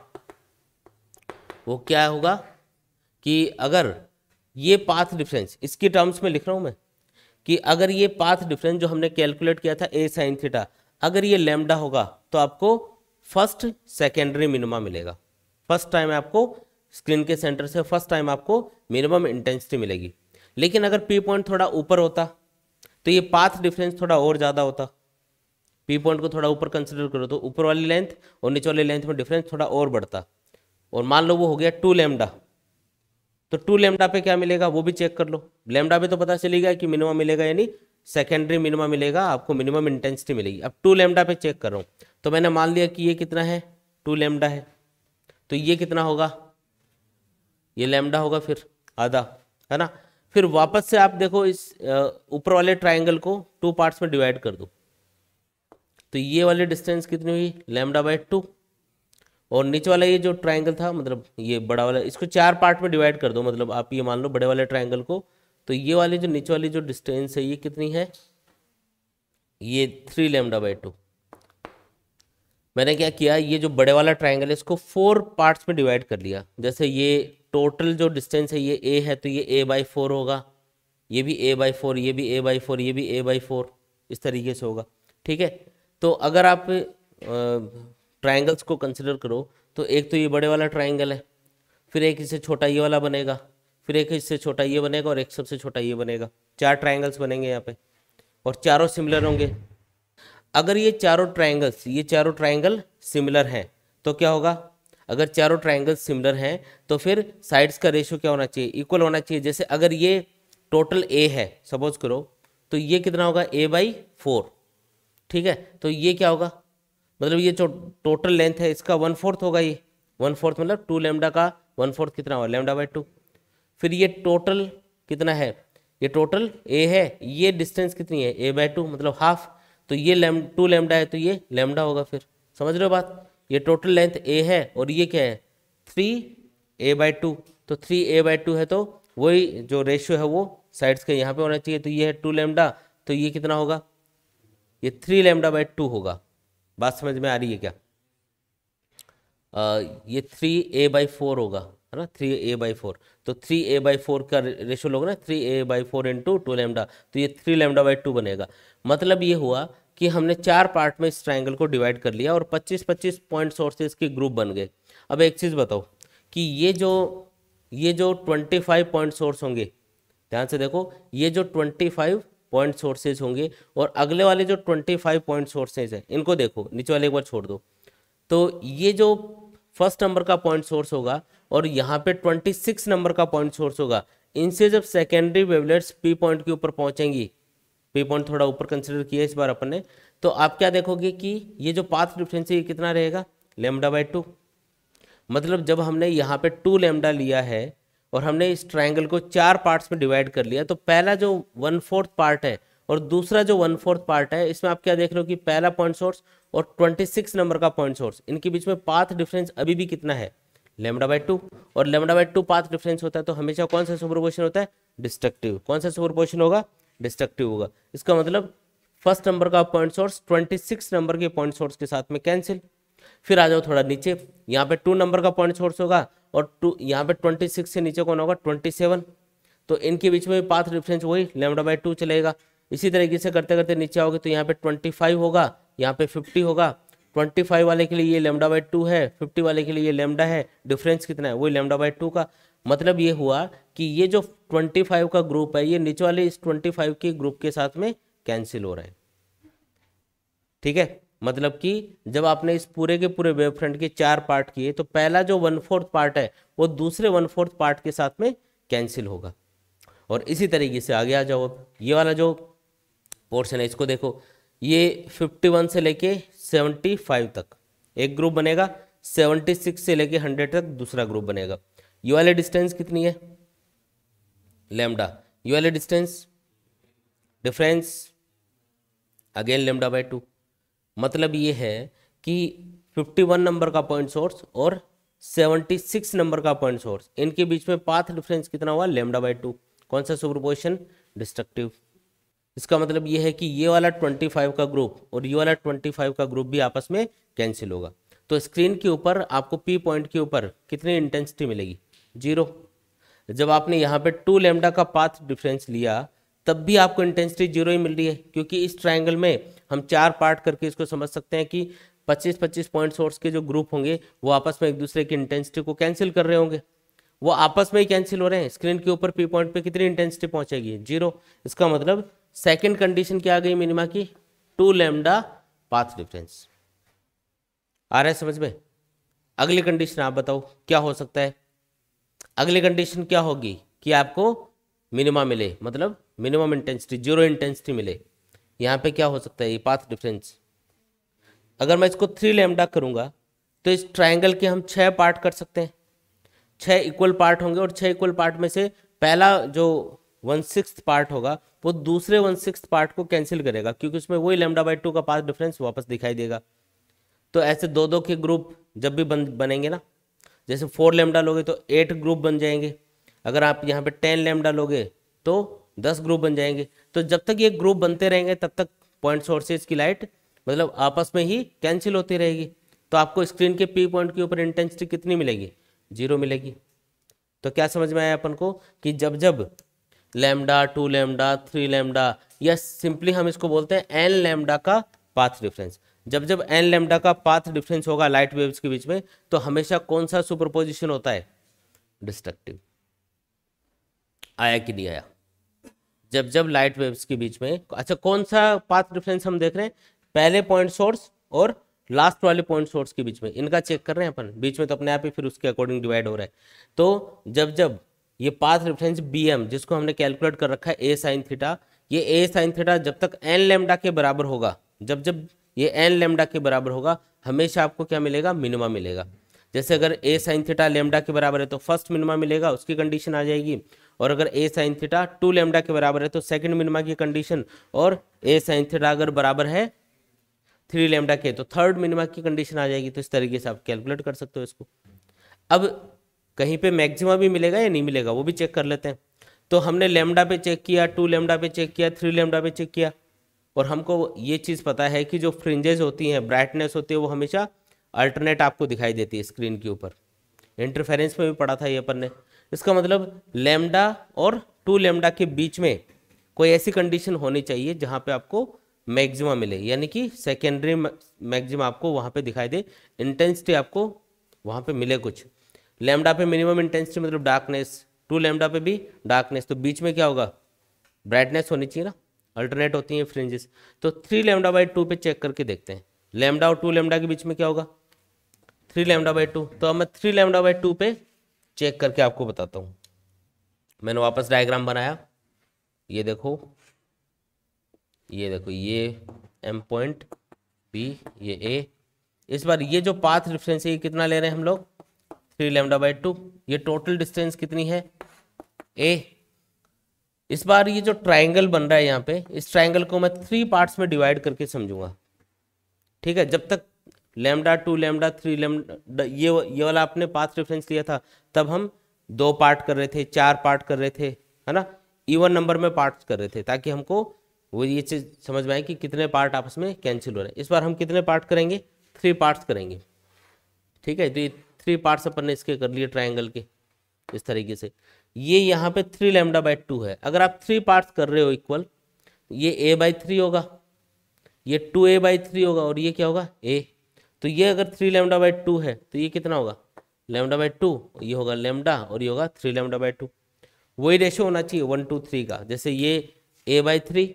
वो क्या होगा कि अगर ये पाथ डिफरेंस इसकी टर्म्स में लिख रहा हूं मैं कि अगर ये पाथ डिफरेंस जो हमने कैलकुलेट किया था ए साइन थीटा अगर ये लेमडा होगा तो आपको फर्स्ट सेकेंडरी मिनिमा मिलेगा फर्स्ट टाइम आपको स्क्रीन के सेंटर से फर्स्ट टाइम आपको मिनिमम इंटेंसिटी मिलेगी लेकिन अगर पी पॉइंट थोड़ा ऊपर होता तो ये पाथ डिफरेंस थोड़ा और ज़्यादा होता पी पॉइंट को थोड़ा ऊपर कंसिडर करो तो ऊपर वाली लेंथ और नीचे वाली लेंथ में डिफरेंस थोड़ा और बढ़ता और मान लो वो हो गया टू लेमडा तो टू लेमडा पे क्या मिलेगा वो भी चेक कर लो लेमडा पे तो पता चलेगा कि मिनिमम मिलेगा यानी सेकेंडरी मिनिमम मिलेगा आपको मिनिमम इंटेंसिटी मिलेगी अब टू लेमडा पे चेक कर रहा हूँ तो मैंने मान लिया कि ये कितना है टू लेमडा है तो ये कितना होगा ये लेमडा होगा फिर आधा है ना फिर वापस से आप देखो इस ऊपर वाले ट्राइंगल को टू पार्ट्स में डिवाइड कर दो तो ये वाली डिस्टेंस कितनी हुई लेमडा बाई टू और नीचे वाला ये जो ट्राइंगल था मतलब ये बड़ा वाला इसको चार पार्ट में डिवाइड कर दो मतलब आप ये मान लो बड़े वाले ट्राइंगल को तो ये वाली जो नीचे वाली जो डिस्टेंस है ये कितनी है ये थ्री लेमडा बाई टू मैंने क्या किया ये जो बड़े वाला ट्राइंगल है इसको फोर पार्ट्स में डिवाइड कर लिया जैसे ये टोटल जो डिस्टेंस है ये ए है तो ये ए बाई फोर होगा ये भी ए बाई फोर ये भी ए बाई फोर ये भी ए बाई फोर इस तरीके से होगा ठीक है तो अगर आप ट्राइंगल्स को कंसिडर करो तो एक तो ये बड़े वाला ट्राइंगल है फिर एक इससे छोटा ये वाला बनेगा फिर एक इससे छोटा ये बनेगा और एक सबसे छोटा ये बनेगा चार ट्राइंगल्स बनेंगे यहाँ पे और चारों सिमिलर होंगे अगर ये चारों ट्राइंगल्स ये चारों ट्राइंगल सिमिलर हैं तो क्या होगा अगर चारों ट्राइंगल सिमिलर हैं तो फिर साइड्स का रेशियो क्या होना चाहिए इक्वल होना चाहिए जैसे अगर ये टोटल ए है सपोज करो तो ये कितना होगा ए बाई फोर ठीक है तो ये क्या होगा मतलब ये जो टोटल लेंथ है इसका वन फोर्थ होगा ये वन फोर्थ मतलब टू लेमडा का वन फोर्थ कितना होगा लेमडा बाई टू फिर ये टोटल कितना है ये टोटल ए है ये डिस्टेंस कितनी है ए बाई टू मतलब हाफ तो ये लेम टू लेमडा है तो ये लेमडा होगा फिर समझ रहे हो बात ये टोटल लेंथ ए है और ये क्या है थ्री ए बाई टू तो थ्री ए बाई टू है तो वही जो रेशियो है वो साइड्स के यहाँ पे होना चाहिए तो ये है टू लेमडा तो ये कितना होगा ये थ्री लेमडा बाई टू होगा बात समझ में आ रही है क्या आ, ये थ्री ए बाई फोर होगा है ना थ्री ए बाई फोर तो थ्री ए बाई फोर का रेशियो लोग ना three a by four into two lambda तो ये थ्री लेमडा बाई टू बनेगा मतलब ये हुआ कि हमने चार पार्ट में इस ट्राइंगल को डिवाइड कर लिया और 25-25 पॉइंट सोर्सेज के ग्रुप बन गए अब एक चीज़ बताओ कि ये जो ये जो 25 पॉइंट सोर्स होंगे ध्यान से देखो ये जो 25 पॉइंट सोर्सेज होंगे और अगले वाले जो 25 पॉइंट सोर्सेज हैं इनको देखो नीचे वाले एक बार छोड़ दो तो ये जो फर्स्ट नंबर का पॉइंट सोर्स होगा और यहाँ पर ट्वेंटी नंबर का पॉइंट सोर्स होगा इनसे जब सेकेंडरी वेबलेट्स पी पॉइंट के ऊपर पहुँचेंगी पी पॉइंट थोड़ा ऊपर कंसिडर किया इस बार अपन ने तो आप क्या देखोगे कि ये जो पाथ डिफरेंस है ये कितना रहेगा लेमडा बाई टू मतलब जब हमने यहाँ पे टू लेमडा लिया है और हमने इस ट्राइंगल को चार पार्ट्स में डिवाइड कर लिया तो पहला जो वन फोर्थ पार्ट है और दूसरा जो वन फोर्थ पार्ट है इसमें आप क्या देख रहे हो कि पहला पॉइंट सोर्स और ट्वेंटी सिक्स नंबर का पॉइंट सोर्स इनके बीच में पाथ डिफरेंस अभी भी कितना है लेमडा बाई टू और lambda by two path difference होता है तो हमेशा कौन सा सुपर पोजिशन होता है डिस्ट्रक्टिव कौन सा सुपर पोजिशन होगा डिस्ट्रक्टिव होगा इसका मतलब फर्स्ट नंबर का point source twenty six number के पॉइंट सोर्स के साथ में कैंसिल फिर आ जाओ थोड़ा नीचे यहाँ पे टू नंबर का पॉइंट सोर्स होगा और टू यहाँ पे ट्वेंटी सिक्स से नीचे कौन होगा ट्वेंटी सेवन तो इनके बीच में पाथ डिफरेंस वही लेमडा बाई टू चलेगा इसी तरीके से करते करते नीचे आओगे तो यहाँ पे ट्वेंटी फाइव होगा यहाँ पे फिफ्टी होगा ट्वेंटी फाइव वाले के लिए ये लेमडा बाई टू है फिफ्टी वाले के लिए ये लेमडा है डिफरेंस कितना है वही लेमडा बाई टू का मतलब ये हुआ कि ये जो 25 का ग्रुप है ये नीचे वाले इस 25 के ग्रुप के साथ में कैंसिल हो रहे हैं ठीक है मतलब कि जब आपने इस पूरे के पूरे वेब फ्रंट के चार पार्ट किए तो पहला जो वन फोर्थ पार्ट है वो दूसरे वन फोर्थ पार्ट के साथ में कैंसिल होगा और इसी तरीके से आगे आ जाओ अब ये वाला जो पोर्शन है इसको देखो ये 51 से लेके 75 तक एक ग्रुप बनेगा 76 से लेके 100 तक दूसरा ग्रुप बनेगा यू वाले डिस्टेंस कितनी है लेमडा यू वाले distance difference again lambda by two मतलब ये है कि 51 नंबर का पॉइंट सोर्स और 76 नंबर का पॉइंट सोर्स इनके बीच में पाथ डिफरेंस कितना हुआ लेमडा बाय टू कौन सा सुपरपोजिशन डिस्ट्रक्टिव इसका मतलब ये है कि ये वाला 25 का ग्रुप और ये वाला 25 का ग्रुप भी आपस में कैंसिल होगा तो स्क्रीन के ऊपर आपको पी पॉइंट के ऊपर कितनी इंटेंसिटी मिलेगी जीरो जब आपने यहाँ पे टू लेमडा का पाथ डिफरेंस लिया तब भी आपको इंटेंसिटी जीरो ही मिल रही है क्योंकि इस ट्राइंगल में हम चार पार्ट करके इसको समझ सकते हैं कि 25-25 पॉइंट सोर्स के जो ग्रुप होंगे वो आपस में एक दूसरे की इंटेंसिटी को कैंसिल कर रहे होंगे वो आपस में ही कैंसिल हो रहे हैं स्क्रीन के ऊपर पी पॉइंट पे कितनी इंटेंसिटी पहुंचेगी जीरो इसका मतलब सेकंड कंडीशन क्या आ गई मिनिमा की टू लेमडा पाथ डिफरेंस आ रहा है समझ में अगली कंडीशन आप बताओ क्या हो सकता है अगली कंडीशन क्या होगी कि आपको मिनिमा मिले मतलब मिनिमम इंटेंसिटी जीरो इंटेंसिटी मिले यहाँ पे क्या हो सकता है ये पाथ डिफरेंस अगर मैं इसको थ्री लेमडा करूँगा तो इस ट्राइंगल के हम छः पार्ट कर सकते हैं छः इक्वल पार्ट होंगे और छः इक्वल पार्ट में से पहला जो वन सिक्स पार्ट होगा वो दूसरे वन सिक्स पार्ट को कैंसिल करेगा क्योंकि उसमें वही लेमडा बाई टू का पाथ डिफरेंस वापस दिखाई देगा तो ऐसे दो दो के ग्रुप जब भी बन बनेंगे ना जैसे फोर लेमडा लोगे तो एट ग्रुप बन जाएंगे अगर आप यहाँ पे टेन लेमडा लोगे तो दस ग्रुप बन जाएंगे तो जब तक ये ग्रुप बनते रहेंगे तब तक पॉइंट सोर्सेज की लाइट मतलब आपस में ही कैंसिल होती रहेगी तो आपको स्क्रीन के पी पॉइंट के ऊपर इंटेंसिटी कितनी मिलेगी जीरो मिलेगी तो क्या समझ में आया अपन को कि जब जब lambda two lambda three lambda या सिंपली हम इसको बोलते हैं एन लेमडा का पाथ डिफरेंस जब जब एन लेमडा का पाथ डिफरेंस होगा लाइट वेव्स के बीच में तो हमेशा कौन सा सुपरपोजिशन होता है डिस्ट्रक्टिव आया कि नहीं आया जब जब लाइट वेव्स के बीच में अच्छा कौन सा पाथ डिफरेंस हम देख रहे हैं पहले पॉइंट सोर्स और लास्ट वाले पॉइंट सोर्स के बीच में इनका चेक कर रहे हैं अपन बीच में तो अपने आप ही फिर उसके अकॉर्डिंग डिवाइड हो रहा है तो जब जब ये पाथ रेफरेंस बी एम जिसको हमने कैलकुलेट कर रखा है ए साइन थीटा ये ए साइन थीटा जब तक एन लेमडा के बराबर होगा जब जब ये एन लेमडा के बराबर होगा हमेशा आपको क्या मिलेगा मिनिमा मिलेगा जैसे अगर ए साइन थीटा लेमडा के बराबर है तो फर्स्ट मिनिमा मिलेगा उसकी कंडीशन आ जाएगी और अगर a sine theta two lambda के बराबर है तो सेकंड मिनिमा की कंडीशन और ए साइन थीटा अगर बराबर है थ्री लेमडा के तो थर्ड मिनिमा की कंडीशन आ जाएगी तो इस तरीके से आप कैलकुलेट कर सकते हो इसको अब कहीं पे मैक्सिमा भी मिलेगा या नहीं मिलेगा वो भी चेक कर लेते हैं तो हमने लेमडा पे चेक किया टू लेमडा पे चेक किया थ्री लेमडा पे चेक किया और हमको ये चीज़ पता है कि जो फ्रिंजेज होती हैं ब्राइटनेस होती है वो हमेशा अल्टरनेट आपको दिखाई देती है स्क्रीन के ऊपर इंटरफेरेंस में भी पढ़ा था ये अपन ने इसका मतलब लेमडा और टू लेमडा के बीच में कोई ऐसी कंडीशन होनी चाहिए जहाँ पे आपको मैक्सिमा मिले यानी कि सेकेंडरी मैक्सिमा आपको वहाँ पे दिखाई दे इंटेंसिटी आपको वहाँ पे मिले कुछ लेमडा पे मिनिमम इंटेंसिटी मतलब डार्कनेस टू लेमडा पे भी डार्कनेस तो बीच में क्या होगा ब्राइटनेस होनी चाहिए ना अल्टरनेट होती हैं फ्रिंजेस तो थ्री लेमडा बाई टू पे चेक करके देखते हैं लेमडा और टू लेमडा के बीच में क्या होगा थ्री लेमडा बाई टू तो अब मैं थ्री लेमडा बाई टू पे चेक करके आपको बताता हूँ मैंने वापस डायग्राम बनाया ये देखो ये देखो ये एम पॉइंट बी ये ए इस बार ये जो पाथ रेफरेंस है ये कितना ले रहे हैं हम लोग थ्री लेमडा बाई टू ये टोटल डिस्टेंस कितनी है ए इस बार ये जो ट्राइंगल बन रहा है यहाँ पे इस ट्राइंगल को मैं थ्री पार्ट्स में डिवाइड करके समझूंगा ठीक है जब तक lambda two lambda three lambda ये ये वाला आपने पाथ रेफरेंस लिया था तब हम दो पार्ट कर रहे थे चार पार्ट कर रहे थे है ना इवन नंबर में पार्ट कर रहे थे ताकि हमको वो ये चीज़ समझ में आए कि कितने पार्ट आपस में कैंसिल हो रहे हैं इस बार हम कितने पार्ट करेंगे थ्री पार्ट्स करेंगे ठीक है तो ये थ्री पार्ट्स अपन ने इसके कर लिए ट्राइंगल के इस तरीके से ये यहाँ पे थ्री लेमडा बाई टू है अगर आप थ्री पार्ट्स कर रहे हो इक्वल ये ए बाई थ्री होगा ये टू ए बाई थ्री होगा और ये क्या होगा ए तो ये अगर थ्री लेमडा बाई टू है तो ये कितना होगा लेमडा बाई टू ये होगा लेमडा और ये होगा थ्री लेमडा बाई टू वही रेशो होना चाहिए वन टू थ्री का जैसे ये ए बाई थ्री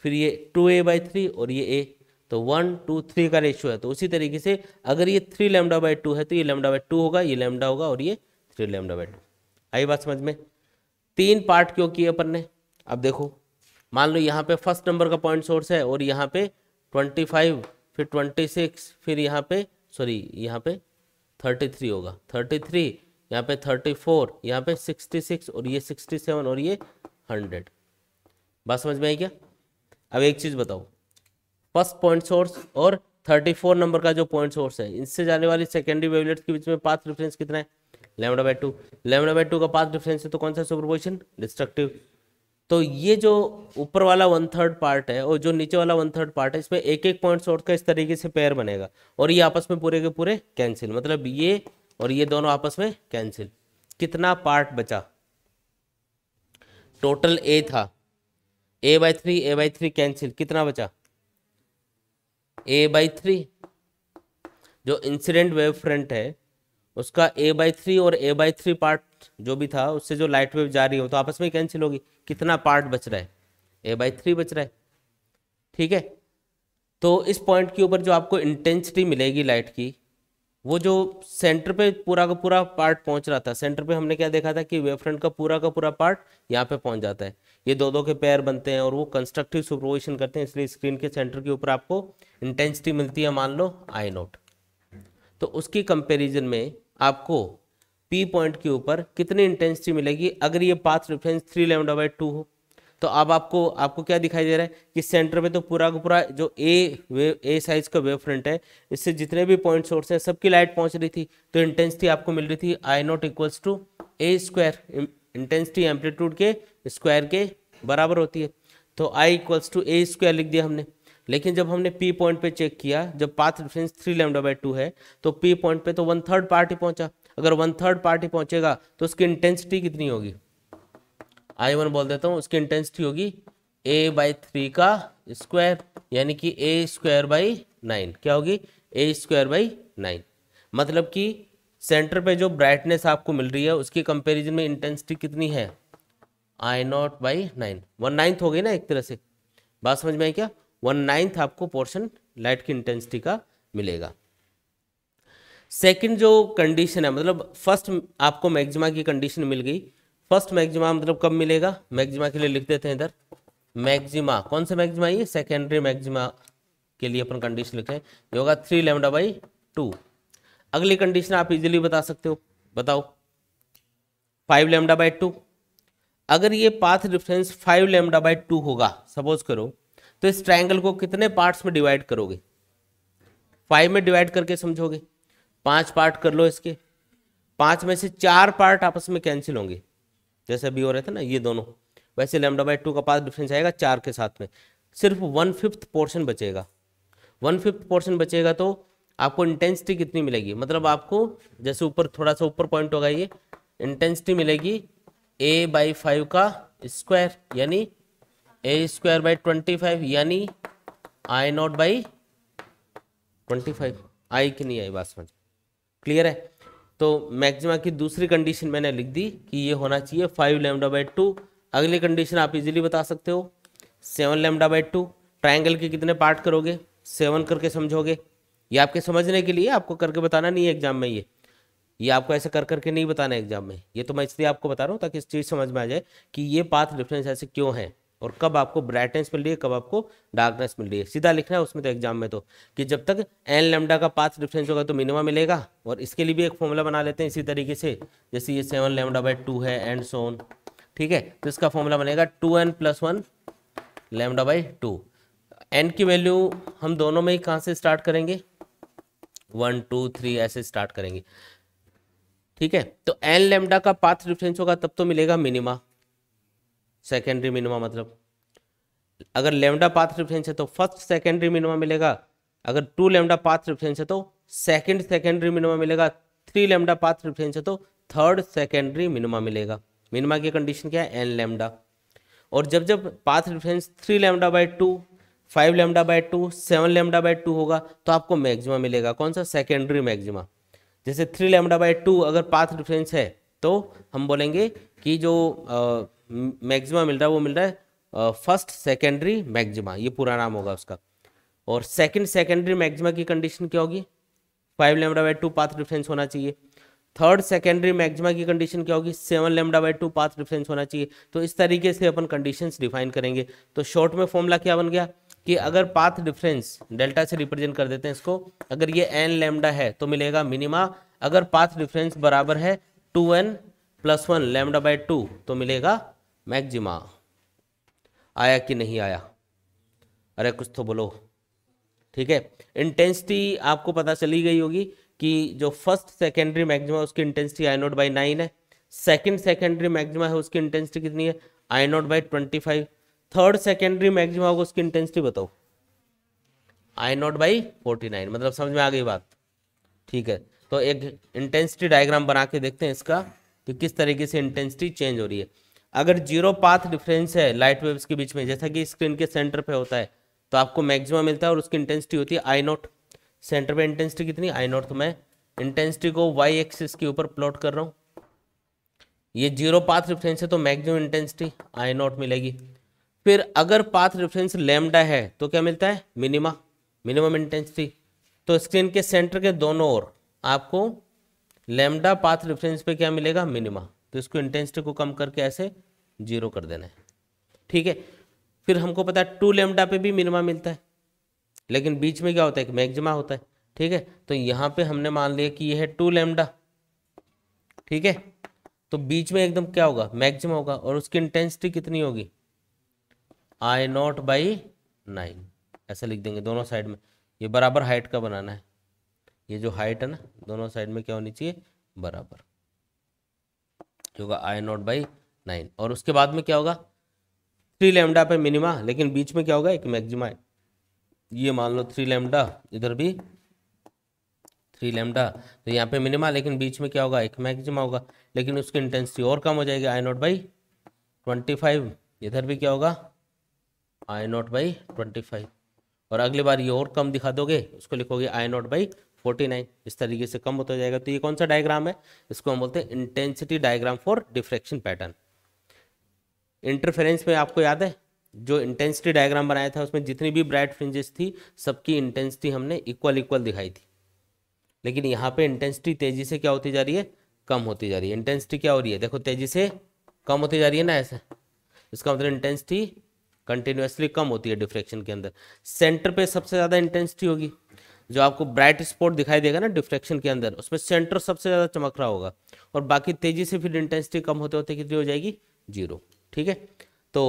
फिर ये टू ए बाई थ्री और ये ए तो वन टू थ्री का रेशो है तो उसी तरीके से अगर ये थ्री लेमडा बाई टू है तो ये लेमडा बाई टू होगा ये लेमडा होगा और ये थ्री लेमडा बाई टू आई बात समझ में तीन पार्ट क्यों किए अपन ने अब देखो मान लो यहाँ पे फर्स्ट नंबर का पॉइंट सोर्स है और यहाँ पे ट्वेंटी फाइव फिर ट्वेंटी सिक्स फिर यहाँ पे सॉरी यहाँ पे थर्टी थ्री होगा थर्टी थ्री यहाँ पे थर्टी फोर यहाँ पे सिक्सटी सिक्स और ये सिक्सटी सेवन और ये हंड्रेड बात समझ में आई क्या अब एक चीज़ बताओ फर्स्ट पॉइंट सोर्स और थर्टी फोर नंबर का जो पॉइंट सोर्स है इनसे जाने वाली सेकेंडरी वेवलेट्स के बीच में पाथ डिफरेंस कितना है lambda by two lambda by two का पाथ डिफरेंस है तो कौन सा सुपरपोजिशन डिस्ट्रक्टिव तो ये जो ऊपर वाला वन थर्ड पार्ट है और जो नीचे वाला वन थर्ड पार्ट है इसमें एक एक पॉइंट शॉर्ट का इस तरीके से पेयर बनेगा और ये आपस में पूरे के पूरे कैंसिल मतलब ये और ये दोनों आपस में कैंसिल कितना पार्ट बचा टोटल ए था a by three a by three cancel कितना बचा ए बाई थ्री जो इंसिडेंट वेव फ्रंट है उसका ए बाई थ्री और ए बाई थ्री पार्ट जो भी था उससे जो लाइट वेव जा रही हो तो आपस में कैंसिल होगी कितना पार्ट बच रहा है ए बाई थ्री बच रहा है ठीक है तो इस पॉइंट के ऊपर जो आपको इंटेंसिटी मिलेगी लाइट की वो जो सेंटर पे पूरा का पूरा पार्ट पहुंच रहा था सेंटर पे हमने क्या देखा था कि वेव फ्रंट का पूरा का पूरा पार्ट यहाँ पे पहुंच जाता है ये दो दो के पैर बनते हैं और वो कंस्ट्रक्टिव सुपरपोजिशन करते हैं इसलिए स्क्रीन के सेंटर के ऊपर आपको इंटेंसिटी मिलती है मान लो आई नोट तो उसकी कंपेरिजन में आपको पी पॉइंट के ऊपर कितनी इंटेंसिटी मिलेगी अगर ये path reference three lambda by two हो तो अब आप आपको आपको क्या दिखाई दे रहा है कि सेंटर में तो पूरा का पूरा जो ए वे ए साइज का वेव फ्रंट है इससे जितने भी पॉइंट सोर्स हैं सबकी लाइट पहुंच रही थी तो इंटेंसिटी आपको मिल रही थी I naught equals to a square intensity amplitude के स्क्वायर के बराबर होती है तो I equals to a square लिख दिया हमने लेकिन जब हमने पी पॉइंट पे चेक किया जब path difference three lambda by two है तो पी पॉइंट पे तो वन थर्ड पार्टी पहुंचा अगर वन थर्ड पार्टी पहुंचेगा तो उसकी इंटेंसिटी कितनी होगी आई वन बोल देता हूँ उसकी इंटेंसिटी होगी ए बाई थ्री का स्क्वायर यानी कि ए स्क्वायर बाई नाइन क्या होगी ए स्क्वायर बाई नाइन मतलब कि सेंटर पे जो ब्राइटनेस आपको मिल रही है उसकी कंपेरिजन में इंटेंसिटी कितनी है I naught by nine one ninth हो गई ना एक तरह से बात समझ में आई क्या वन नाइन्थ आपको पोर्शन लाइट की इंटेंसिटी का मिलेगा सेकंड जो कंडीशन है मतलब फर्स्ट आपको मैक्सिमा की कंडीशन मिल गई फर्स्ट मैक्सिमा मतलब कब मिलेगा मैक्सिमा के लिए लिख देते हैं इधर मैक्सिमा कौन सा मैक्सिमा ये सेकेंडरी मैक्सिमा के लिए अपन कंडीशन लिखे ये होगा थ्री लेमडा बाई टू अगली कंडीशन आप इजीली बता सकते हो बताओ फाइव लेमडा बाई टू अगर ये path difference five lambda by two होगा सपोज करो तो इस ट्राइंगल को कितने पार्ट्स में डिवाइड करोगे फाइव में डिवाइड करके समझोगे पांच पार्ट कर लो इसके पांच में से चार पार्ट आपस में कैंसिल होंगे जैसे अभी हो रहे थे ना ये दोनों वैसे लेमडा बाई टू का पास डिफरेंस आएगा चार के साथ में सिर्फ वन फिफ्थ पोर्शन बचेगा वन फिफ्थ पोर्शन बचेगा तो आपको इंटेंसिटी कितनी मिलेगी मतलब आपको जैसे ऊपर थोड़ा सा ऊपर पॉइंट होगा ये इंटेंसिटी मिलेगी ए बाई फाइव का स्क्वायर यानी a square by twenty five यानी I naught by twenty five आई की नहीं आई बात समझ क्लियर है तो मैक्सिमा की दूसरी कंडीशन मैंने लिख दी कि ये होना चाहिए फाइव लेमडा बाई टू अगली कंडीशन आप इजीली बता सकते हो seven lambda by two triangle के कितने पार्ट करोगे सेवन करके समझोगे ये आपके समझने के लिए आपको करके बताना नहीं है एग्जाम में ये ये आपको ऐसे कर करके नहीं बताना एग्जाम में ये तो मैं इसलिए आपको बता रहा हूँ ताकि इस चीज़ समझ में आ जाए कि ये पाथ डिफरेंस ऐसे क्यों है और कब आपको ब्राइटनेस मिल रही है कब आपको डार्कनेस मिल रही है सीधा लिखना है उसमें तो एग्जाम में तो कि जब तक एन लेमडा का पाथ डिफरेंस होगा तो मिनिमा मिलेगा और इसके लिए भी एक फॉर्मूला बना लेते हैं इसी तरीके से जैसे ये सेवन लेमडा बाई टू है एंड सोन ठीक है तो इसका फॉर्मूला बनेगा two n plus one lambda by two n की वैल्यू हम दोनों में ही कहाँ से स्टार्ट करेंगे वन टू थ्री ऐसे स्टार्ट करेंगे ठीक है तो एन लेमडा का पाथ डिफरेंस होगा तब तो मिलेगा मिनिमा सेकेंडरी मिनिमा मतलब अगर लेमडा पाथ रिफरेंस है तो फर्स्ट सेकेंडरी मिनिमा मिलेगा अगर टू लेमडा पाथ रिफरेंस है तो सेकेंड सेकेंडरी मिनिमा मिलेगा थ्री लेमडा पाथ रिफरेंस है तो थर्ड सेकेंडरी मिनिमा मिलेगा मिनिमा की कंडीशन क्या है एन लेमडा और जब जब path reference three lambda by two five lambda by two seven lambda by two होगा तो आपको मैक्सिमा मिलेगा कौन सा सेकेंडरी मैक्सिमा जैसे थ्री लेमडा बाई टू अगर पाथ रिफरेंस है तो हम बोलेंगे कि जो मैक्सिमा मिल रहा है वो मिल रहा है फर्स्ट सेकेंडरी मैक्सिमा ये पूरा नाम होगा उसका और सेकंड सेकेंडरी मैक्सिमा की कंडीशन क्या होगी five lambda by two path difference होना चाहिए थर्ड सेकेंडरी मैक्सिमा की कंडीशन क्या होगी seven lambda by two path difference होना चाहिए तो इस तरीके से अपन कंडीशन डिफाइन करेंगे तो शॉर्ट में फॉर्मूला क्या बन गया कि अगर पाथ डिफरेंस डेल्टा से रिप्रेजेंट कर देते हैं इसको अगर ये एन लेमडा है तो मिलेगा मिनिमा अगर पाथ डिफरेंस बराबर है two n plus one lambda by two तो मिलेगा मैक्जिमा आया कि नहीं आया अरे कुछ तो बोलो ठीक है इंटेंसिटी आपको पता चली गई होगी कि जो फर्स्ट सेकेंडरी मैक्सिमा उसकी intensity I naught by nine है सेकेंड सेकेंडरी मैक्सिमा है उसकी इंटेंसिटी कितनी है I naught by twenty five third secondary maxima होगा उसकी इंटेंसिटी बताओ I naught by forty nine मतलब समझ में आ गई बात ठीक है तो एक इंटेंसिटी डायग्राम बना के देखते हैं इसका कि किस तरीके से इंटेंसिटी चेंज हो रही है अगर जीरो पाथ डिफरेंस है लाइट वेव्स के बीच में जैसा कि स्क्रीन के सेंटर पे होता है तो आपको मैक्सिमम मिलता है और उसकी इंटेंसिटी होती है आई नॉट सेंटर पे इंटेंसिटी कितनी आई नॉट तो मैं इंटेंसिटी को वाई एक्सिस के ऊपर प्लॉट कर रहा हूँ ये जीरो पाथ रेफरेंस है तो मैक्सिमम इंटेंसिटी आई नॉट मिलेगी फिर अगर पाथ रेफरेंस लेमडा है तो क्या मिलता है मिनिमा मिनिमम इंटेंसिटी तो स्क्रीन के सेंटर के दोनों ओर आपको लेमडा पाथ रेफरेंस पे क्या मिलेगा मिनिमा तो इसको इंटेंसिटी को कम करके ऐसे जीरो कर देना है ठीक है फिर हमको पता है टू लेमडा पे भी मिनिमा मिलता है लेकिन बीच में क्या होता है कि मैक्जिमा होता है ठीक है तो यहाँ पे हमने मान लिया कि यह है टू लेमडा ठीक है तो बीच में एकदम क्या होगा मैक्सिमम होगा और उसकी इंटेंसिटी कितनी होगी आई नॉट बाई नाइन ऐसा लिख देंगे दोनों साइड में ये बराबर हाइट का बनाना है ये जो हाइट है ना दोनों साइड में क्या होनी चाहिए बराबर जो होगा आई नॉट बाई नाइन और उसके बाद में क्या होगा थ्री लेमडा पे मिनिमा लेकिन बीच में क्या होगा एक मैगजिमा ये मान लो थ्री लेमडा इधर भी थ्री लेमडा तो यहाँ पे मिनिमा लेकिन बीच में क्या होगा एक मैगजिमा होगा लेकिन उसकी इंटेंसिटी और कम हो जाएगी I naught by twenty five इधर भी क्या होगा I naught by twenty five और अगली बार ये और कम दिखा दोगे उसको लिखोगे I naught by forty nine इस तरीके से कम होता जाएगा तो ये कौन सा डायग्राम है इसको हम बोलते हैं intensity diagram for diffraction pattern interference में आपको याद है जो इंटेंसिटी डायग्राम बनाया था उसमें जितनी भी ब्राइट फ्रिंजेस थी सबकी इंटेंसिटी हमने इक्वल इक्वल दिखाई थी लेकिन यहाँ पे इंटेंसिटी तेजी से क्या होती जा रही है कम होती जा रही है इंटेंसिटी क्या हो रही है देखो तेजी से कम होती जा रही है ना ऐसा इसका मतलब इंटेंसिटी कंटिन्यूसली कम होती है डिफ्रेक्शन के अंदर सेंटर पे सबसे ज़्यादा इंटेंसिटी होगी जो आपको ब्राइट स्पॉट दिखाई देगा ना डिफ्रेक्शन के अंदर उसमें सेंटर सबसे ज़्यादा चमक रहा होगा और बाकी तेज़ी से फिर इंटेंसिटी कम होते होते कितनी हो जाएगी जीरो ठीक है तो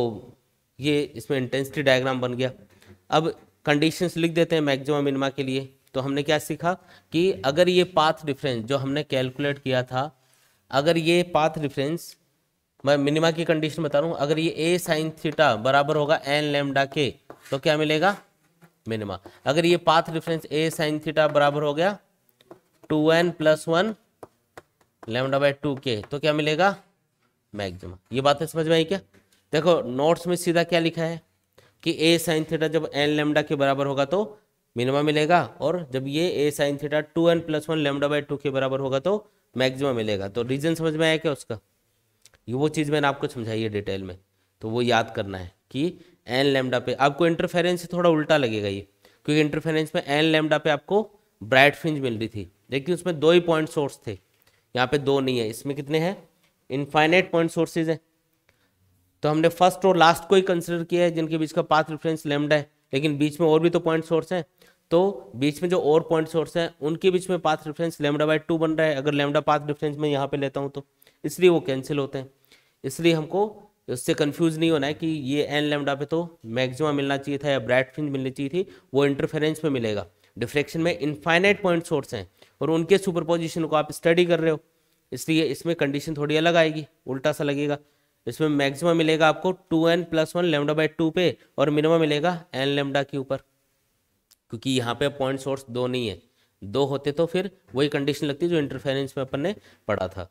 ये इसमें इंटेंसिटी डायग्राम बन गया अब कंडीशंस लिख देते हैं मैक्सिमम मिनिमा के लिए तो हमने क्या सीखा कि अगर ये पाथ डिफरेंस जो हमने कैलकुलेट किया था अगर ये पाथ डिफरेंस मैं मिनिमा की कंडीशन बता रहा हूँ अगर ये ए साइन थीटा बराबर होगा एन लेमडा के तो क्या मिलेगा मिनिमा अगर ये path difference a sine theta बराबर हो गया two n plus one lambda by two के तो क्या मिलेगा मैक्सिमम ये बातें समझ में आई क्या देखो नोट्स में सीधा क्या लिखा है कि ए साइन थीटा जब एन लेमडा के बराबर होगा तो मिनिमा मिलेगा और जब ये a sine theta two n plus one lambda by two के बराबर होगा तो मैक्सिमम मिलेगा तो रीजन समझ में आया क्या उसका ये वो चीज़ मैंने आपको समझाई है डिटेल में तो वो याद करना है कि एन लेमडा पे आपको इंटरफेरेंस से थोड़ा उल्टा लगेगा ये क्योंकि इंटरफेरेंस में एन लेमडा पे आपको ब्राइट फिंज मिल रही थी लेकिन उसमें दो ही पॉइंट सोर्स थे यहाँ पे दो नहीं है इसमें कितने हैं इनफाइनाइट पॉइंट सोर्सेज हैं तो हमने फर्स्ट और लास्ट को ही कंसिडर किया है जिनके बीच का पाथ रेफरेंस लेमडा है लेकिन बीच में और भी तो पॉइंट सोर्स हैं तो बीच में जो और पॉइंट सोर्स हैं उनके बीच में path reference lambda by two बन रहा है अगर लेमडा पाथ रेफरेंस में यहाँ पे लेता हूँ तो इसलिए वो कैंसिल होते हैं इसलिए हमको उससे कंफ्यूज नहीं होना है कि ये एन लेमडा पे तो मैक्सिमम मिलना चाहिए था या ब्राइट फ्रिंज मिलनी चाहिए थी वो इंटरफेरेंस में मिलेगा डिफ्रेक्शन में इनफाइनाइट पॉइंट सोर्स हैं और उनके सुपरपोजिशन को आप स्टडी कर रहे हो इसलिए इसमें कंडीशन थोड़ी अलग आएगी उल्टा सा लगेगा इसमें मैक्सिमम मिलेगा आपको two n plus one lambda by two पे और मिनिमम मिलेगा एन लेमडा के ऊपर क्योंकि यहाँ पे पॉइंट सोर्स दो नहीं है दो होते तो फिर वही कंडीशन लगती जो इंटरफेरेंस में अपन ने पढ़ा था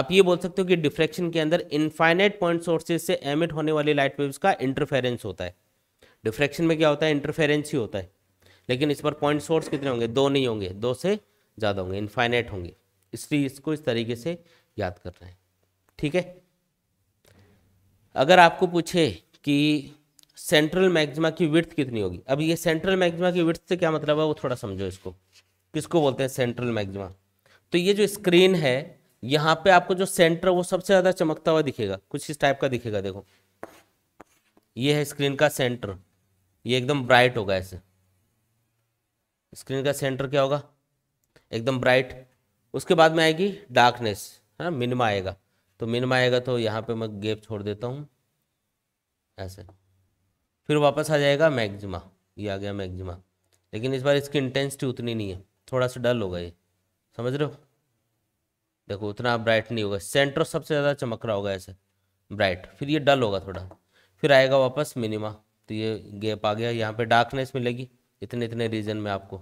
आप ये बोल सकते हो कि डिफ्रेक्शन के अंदर इनफाइनाइट पॉइंट सोर्सेज से एमिट होने वाली लाइट वेव्स का इंटरफेरेंस होता है डिफ्रेक्शन में क्या होता है इंटरफेरेंस ही होता है लेकिन इस पर पॉइंट सोर्स कितने होंगे दो नहीं होंगे दो से ज़्यादा होंगे इनफाइनाइट होंगे इसलिए इसको इस तरीके से याद कर रहे हैं ठीक है अगर आपको पूछे कि सेंट्रल मैग्जिमा की विर्थ कितनी होगी अब ये सेंट्रल मैग्जिमा की विर्थ से क्या मतलब है वो थोड़ा समझो इसको किसको बोलते हैं सेंट्रल मैग्जिमा तो ये जो स्क्रीन है यहाँ पे आपको जो सेंटर वो सबसे ज़्यादा चमकता हुआ दिखेगा कुछ इस टाइप का दिखेगा देखो ये है स्क्रीन का सेंटर ये एकदम ब्राइट होगा ऐसे स्क्रीन का सेंटर क्या होगा एकदम ब्राइट उसके बाद में आएगी डार्कनेस है ना मिनिमा आएगा तो मिनिमा आएगा तो यहाँ पे मैं गेप छोड़ देता हूँ ऐसे फिर वापस आ जाएगा मैगजिमा ये आ गया मैगजिमा लेकिन इस बार इसकी इंटेंसिटी उतनी नहीं है थोड़ा सा डल होगा ये समझ रहे हो देखो उतना ब्राइट नहीं होगा सेंटर सबसे ज़्यादा चमक रहा होगा ऐसे ब्राइट फिर ये डल होगा थोड़ा फिर आएगा वापस मिनिमा तो ये गैप आ गया यहाँ पे डार्कनेस मिलेगी इतने इतने रीजन में आपको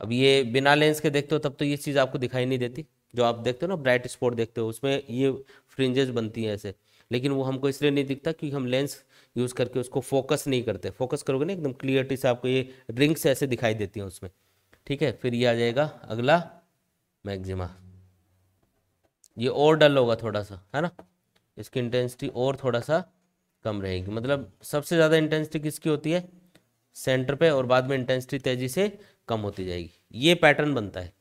अब ये बिना लेंस के देखते हो तब तो ये चीज़ आपको दिखाई नहीं देती जो आप देखते हो ना ब्राइट स्पॉट देखते हो उसमें ये फ्रिंजेस बनती हैं ऐसे लेकिन वो हमको इसलिए नहीं दिखता क्योंकि हम लेंस यूज़ करके उसको फोकस नहीं करते फोकस करोगे ना एकदम क्लियरिटी से आपको ये रिंग्स ऐसे दिखाई देती हैं उसमें ठीक है फिर ये आ जाएगा अगला मैग्जिमा ये और डल होगा थोड़ा सा है ना इसकी इंटेंसिटी और थोड़ा सा कम रहेगी मतलब सबसे ज़्यादा इंटेंसिटी किसकी होती है सेंटर पे और बाद में इंटेंसिटी तेजी से कम होती जाएगी ये पैटर्न बनता है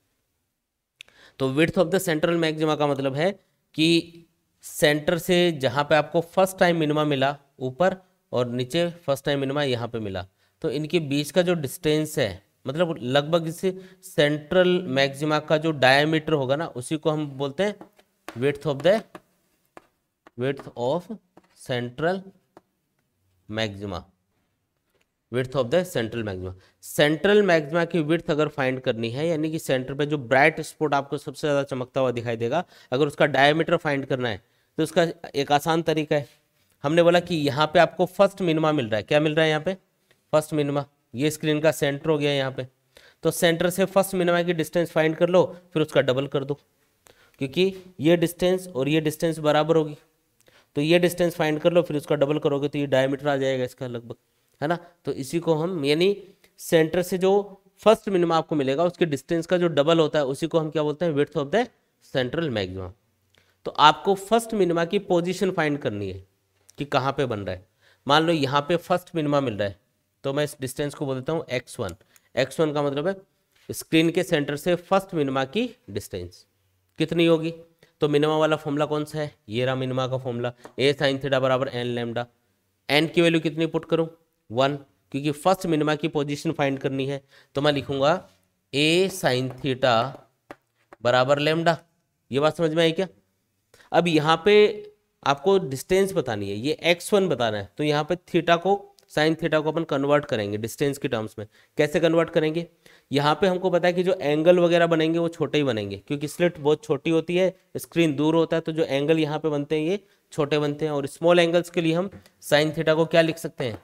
तो width of the central maxima का मतलब है कि सेंटर से जहाँ पे आपको फर्स्ट टाइम मिनिमा मिला ऊपर और नीचे फर्स्ट टाइम मिनिमा यहाँ पे मिला तो इनके बीच का जो डिस्टेंस है मतलब लगभग इससे सेंट्रल मैगजिमा का जो डायमीटर होगा ना उसी को हम बोलते हैं width of the width of central maxima width of the central maxima central maxima की विर्थ अगर फाइंड करनी है यानी कि सेंटर पे जो ब्राइट स्पॉट आपको सबसे ज़्यादा चमकता हुआ दिखाई देगा अगर उसका डायमीटर फाइंड करना है तो उसका एक आसान तरीका है हमने बोला कि यहाँ पे आपको फर्स्ट मिनिमा मिल रहा है क्या मिल रहा है यहाँ पे फर्स्ट मिनिमा ये स्क्रीन का सेंटर हो गया यहाँ पे तो सेंटर से फर्स्ट मिनिमा की डिस्टेंस फाइंड कर लो फिर उसका डबल कर दो क्योंकि ये डिस्टेंस और ये डिस्टेंस बराबर होगी तो ये डिस्टेंस फाइंड कर लो फिर उसका डबल करोगे तो ये डायमीटर आ जाएगा इसका लगभग है ना तो इसी को हम यानी सेंटर से जो फर्स्ट मिनिमम आपको मिलेगा उसके डिस्टेंस का जो डबल होता है उसी को हम क्या बोलते हैं width of the central maxima तो आपको फर्स्ट मिनिमा की पोजिशन फाइंड करनी है कि कहाँ पर बन रहा है मान लो यहाँ पे फर्स्ट मिनिमा मिल रहा है तो मैं इस डिस्टेंस को बोल देता हूँ एक्स वन एक्स वन का मतलब है स्क्रीन के सेंटर से फर्स्ट मिनिमा की डिस्टेंस कितनी होगी तो मिनिमा वाला फॉर्मूला कौन सा है ये रहा मिनिमा का फॉर्मूला ए साइन थीटा बराबर एन लेमडा एन की वैल्यू कितनी पुट करूँ वन क्योंकि फर्स्ट मिनिमा की पोजीशन फाइंड करनी है तो मैं लिखूंगा ए साइन थीटा बराबर लेमडा ये बात समझ में आई क्या अब यहाँ पे आपको डिस्टेंस बतानी है ये एक्स वन बताना है तो यहाँ पे थीटा को साइन थीटा को अपन कन्वर्ट करेंगे डिस्टेंस के टर्म्स में कैसे कन्वर्ट करेंगे यहाँ पे हमको पता है कि जो एंगल वगैरह बनेंगे वो छोटे ही बनेंगे क्योंकि स्लिट बहुत छोटी होती है स्क्रीन दूर होता है तो जो एंगल यहाँ पे बनते हैं ये छोटे बनते हैं और स्मॉल एंगल्स के लिए हम साइन थीटा को क्या लिख सकते हैं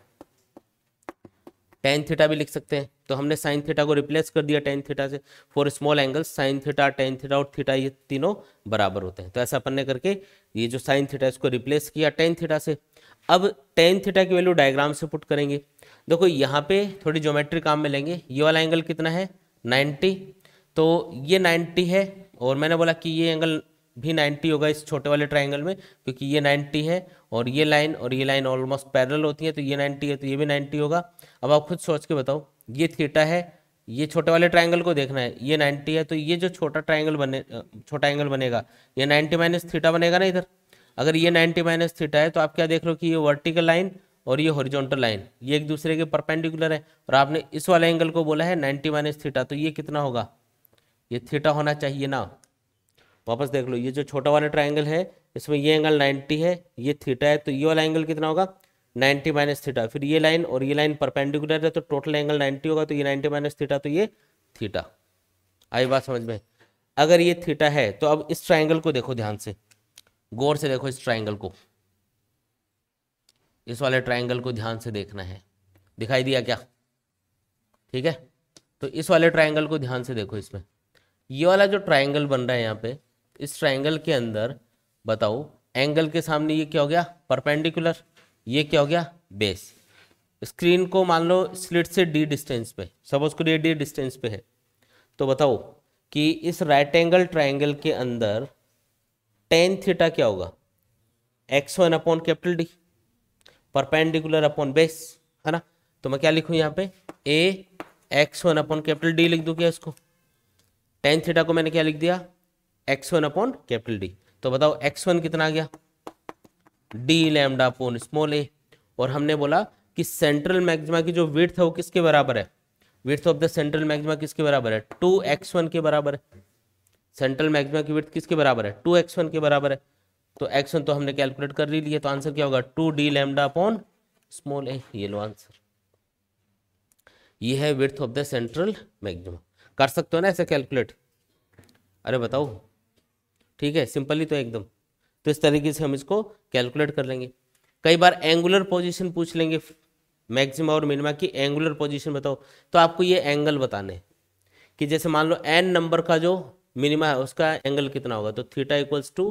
टेन थीटा भी लिख सकते हैं तो हमने साइन थीटा को रिप्लेस कर दिया टेन थीटा से for small angle sine theta tan theta और थीटा ये तीनों बराबर होते हैं तो ऐसा अपन ने करके ये जो साइन थीटा इसको रिप्लेस किया टेन थीटा से अब टेन थीटा की वैल्यू डायग्राम से पुट करेंगे देखो यहाँ पे थोड़ी ज्योमेट्री काम में लेंगे ये वाला एंगल कितना है 90 तो ये 90 है और मैंने बोला कि ये एंगल भी 90 होगा इस छोटे वाले ट्राइंगल में क्योंकि ये 90 है और ये लाइन और ये लाइन ऑलमोस्ट पैरल होती है तो ये 90 है तो ये भी नाइन्टी होगा अब आप खुद सोच के बताओ ये थीटा है ये छोटे वाले ट्राइंगल को देखना है ये नाइन्टी है तो ये जो छोटा ट्राइंगल बने छोटा एंगल बनेगा ये नाइन्टी माइनस थीटा बनेगा ना इधर अगर ये नाइन्टी माइनस थीटा है तो आप क्या देख लो कि ये वर्टिकल लाइन और ये हॉरिजॉन्टल लाइन ये एक दूसरे के परपेंडिकुलर है और आपने इस वाले एंगल को बोला है नाइन्टी माइनस थीटा तो ये कितना होगा ये थीटा होना चाहिए ना वापस देख लो ये जो छोटा वाला ट्राइंगल है इसमें ये एंगल नाइन्टी है ये थीटा है तो ये वाला एंगल कितना होगा नाइन्टी माइनस थीटा फिर ये लाइन और ये लाइन परपेंडिकुलर है तो टोटल एंगल नाइन्टी होगा तो ये नाइन्टी माइनस थीटा तो ये थीटा आई बात समझ में अगर ये थीटा है तो अब इस ट्राइंगल को देखो ध्यान से गौर से देखो इस ट्राइंगल को इस वाले ट्राइंगल को ध्यान से देखना है दिखाई दिया क्या ठीक है तो इस वाले ट्राइंगल को ध्यान से देखो इसमें ये वाला जो ट्राइंगल बन रहा है यहाँ पे इस ट्राइंगल के अंदर बताओ एंगल के सामने ये क्या हो गया परपेंडिकुलर ये क्या हो गया बेस स्क्रीन को मान लो स्लिट से डी डिस्टेंस पे सपोज को डी डिस्टेंस पे है तो बताओ कि इस राइट एंगल ट्राइंगल के अंदर टेन थीटा क्या होगा x one upon capital D perpendicular upon base है ना तो मैं क्या लिखूँ यहाँ पे ए x one upon capital D लिख दूँ क्या इसको टेन थीटा को मैंने क्या लिख दिया x one upon capital D तो बताओ एक्स वन कितना आ गया D lambda upon small a और हमने बोला कि सेंट्रल मैक्सिमा की जो विर्थ है वो किसके बराबर है width of the central maxima किसके बराबर है टू एक्स वन के बराबर है सेंट्रल मैक्सिमा की विर्थ किसके बराबर है टू एक्स वन के बराबर है तो एक्शन तो हमने कैलकुलेट कर ली लिया तो आंसर क्या होगा two D lambda upon small a ये लो आंसर ये है width of the central maxima कर सकते हो ना ऐसे कैलकुलेट अरे बताओ ठीक है सिंपली तो एकदम तो इस तरीके से हम इसको कैलकुलेट कर लेंगे कई बार एंगुलर पोजिशन पूछ लेंगे मैक्सिमा और मिनिमा की एंगुलर पोजीशन बताओ तो आपको ये एंगल बताने कि जैसे मान लो एन नंबर का जो मिनिमा उसका एंगल कितना होगा तो थीटा इक्वल्स टू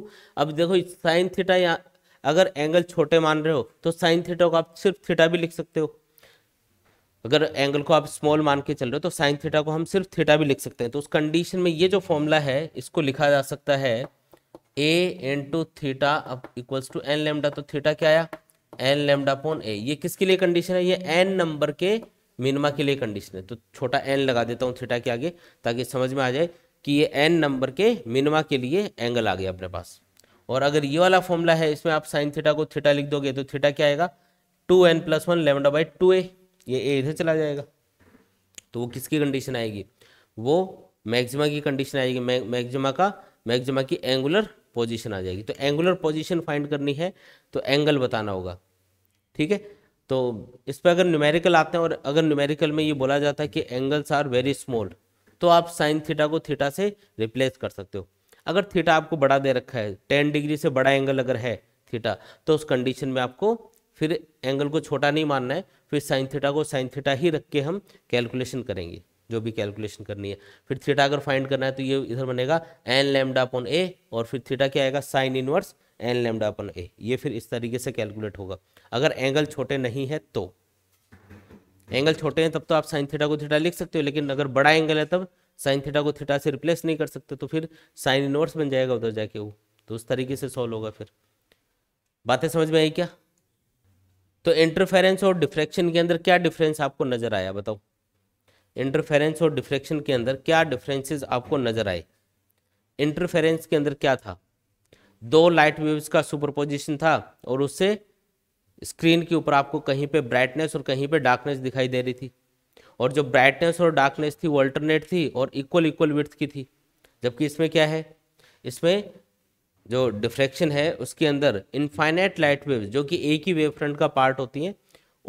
अब देखो साइन थीटा या अगर एंगल छोटे मान रहे हो तो साइन थीटा को आप सिर्फ थीटा भी लिख सकते हो अगर एंगल को आप स्मॉल मान के चल रहे हो तो साइन थीटा को हम सिर्फ थीटा भी लिख सकते हैं तो उस कंडीशन में ये जो फॉर्मूला है इसको लिखा जा सकता है a into theta equals to n lambda तो थीटा क्या आया एन लेमडा पोन ए ये किसके लिए कंडीशन है ये एन नंबर के मिनिमा के लिए कंडीशन है तो छोटा एन लगा देता हूँ थीटा के आगे ताकि समझ में आ जाए कि ये एन नंबर के मिनिमा के लिए एंगल आ गया अपने पास और अगर ये वाला फॉर्मूला है इसमें आप साइन थीटा को थीटा लिख दोगे तो थीटा क्या आएगा two n plus one lambda by two a ये ए इधर चला जाएगा तो वो किसकी कंडीशन आएगी वो मैक्सिमा की कंडीशन आएगी मैक्सिमा का मैक्सिमा की एंगुलर पोजिशन आ जाएगी तो एंगुलर पोजिशन फाइंड करनी है तो एंगल बताना होगा ठीक है तो इस पर अगर न्यूमेरिकल आते हैं और अगर न्यूमेरिकल में ये बोला जाता है कि एंगल्स आर वेरी स्मॉल तो आप साइन थीटा को थीटा से रिप्लेस कर सकते हो अगर थीटा आपको बड़ा दे रखा है टेन डिग्री से बड़ा एंगल अगर है थीटा तो उस कंडीशन में आपको फिर एंगल को छोटा नहीं मानना है फिर साइन थीटा को साइन थीटा ही रख के हम कैलकुलेशन करेंगे जो भी कैलकुलेशन करनी है फिर थीटा अगर फाइंड करना है तो ये इधर बनेगा एन लेमडा अपन ए और फिर थीटा क्या आएगा sine inverse n lambda upon a ये फिर इस तरीके से कैलकुलेट होगा अगर एंगल छोटे नहीं है तो एंगल छोटे हैं तब तो आप साइन थीटा को थीटा लिख सकते हो लेकिन अगर बड़ा एंगल है तब साइन थीटा को थीटा से रिप्लेस नहीं कर सकते तो फिर साइन इनवर्स बन जाएगा उधर जाके वो तो उस तरीके से सॉल्व होगा फिर बातें समझ में आई क्या तो इंटरफेरेंस और डिफ्रेक्शन के अंदर क्या डिफरेंस आपको नजर आया बताओ इंटरफेरेंस और डिफ्रेक्शन के अंदर क्या डिफरेंसेस आपको नजर आए इंटरफेरेंस के अंदर क्या था दो लाइट वेव्स का सुपरपोजिशन था और उससे स्क्रीन के ऊपर आपको कहीं पे ब्राइटनेस और कहीं पे डार्कनेस दिखाई दे रही थी और जो ब्राइटनेस और डार्कनेस थी वो अल्टरनेट थी और इक्वल इक्वल विथ की थी जबकि इसमें क्या है इसमें जो डिफ्रेक्शन है उसके अंदर इनफाइनाइट लाइट वेव्स जो कि एक ही वेव फ्रंट का पार्ट होती हैं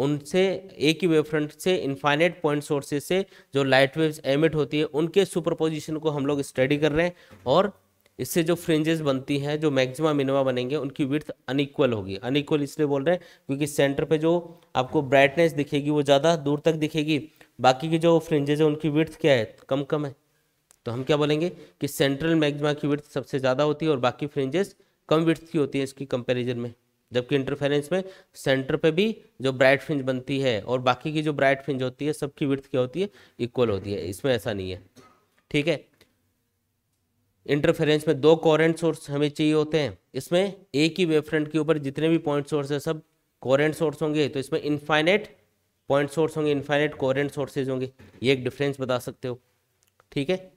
उनसे एक ही वेव फ्रंट से इनफाइनाइट पॉइंट सोर्सेज से जो लाइट वेव्स एमिट होती है उनके सुपरपोजिशन को हम लोग स्टडी कर रहे हैं और इससे जो फ्रिंजेस बनती हैं जो मैक्सिमा मिनिमा बनेंगे उनकी विर्थ अनइक्वल होगी अनईक्वल इसलिए बोल रहे हैं क्योंकि सेंटर पे जो आपको ब्राइटनेस दिखेगी वो ज़्यादा दूर तक दिखेगी बाकी की जो फ्रिंजेज है उनकी विर्थ क्या है कम कम है तो हम क्या बोलेंगे कि सेंट्रल मैगजिमा की विर्थ सबसे ज़्यादा होती है और बाकी फ्रिंजेस कम विर्थ की होती है इसकी कंपेरिजन में जबकि इंटरफेरेंस में सेंटर पे भी जो ब्राइट फ्रिंज बनती है और बाकी की जो ब्राइट फ्रिंज होती है सबकी विर्थ क्या होती है इक्वल होती है इसमें ऐसा नहीं है ठीक है इंटरफेरेंस में दो कॉरेंट सोर्स हमें चाहिए होते हैं इसमें एक ही वेब फ्रंट के ऊपर जितने भी पॉइंट सोर्स है सब कॉरेंट सोर्स होंगे तो इसमें इन्फाइनेट पॉइंट सोर्स होंगे इन्फाइनेट कॉरेंट सोर्सेज होंगे ये एक डिफरेंस बता सकते हो ठीक है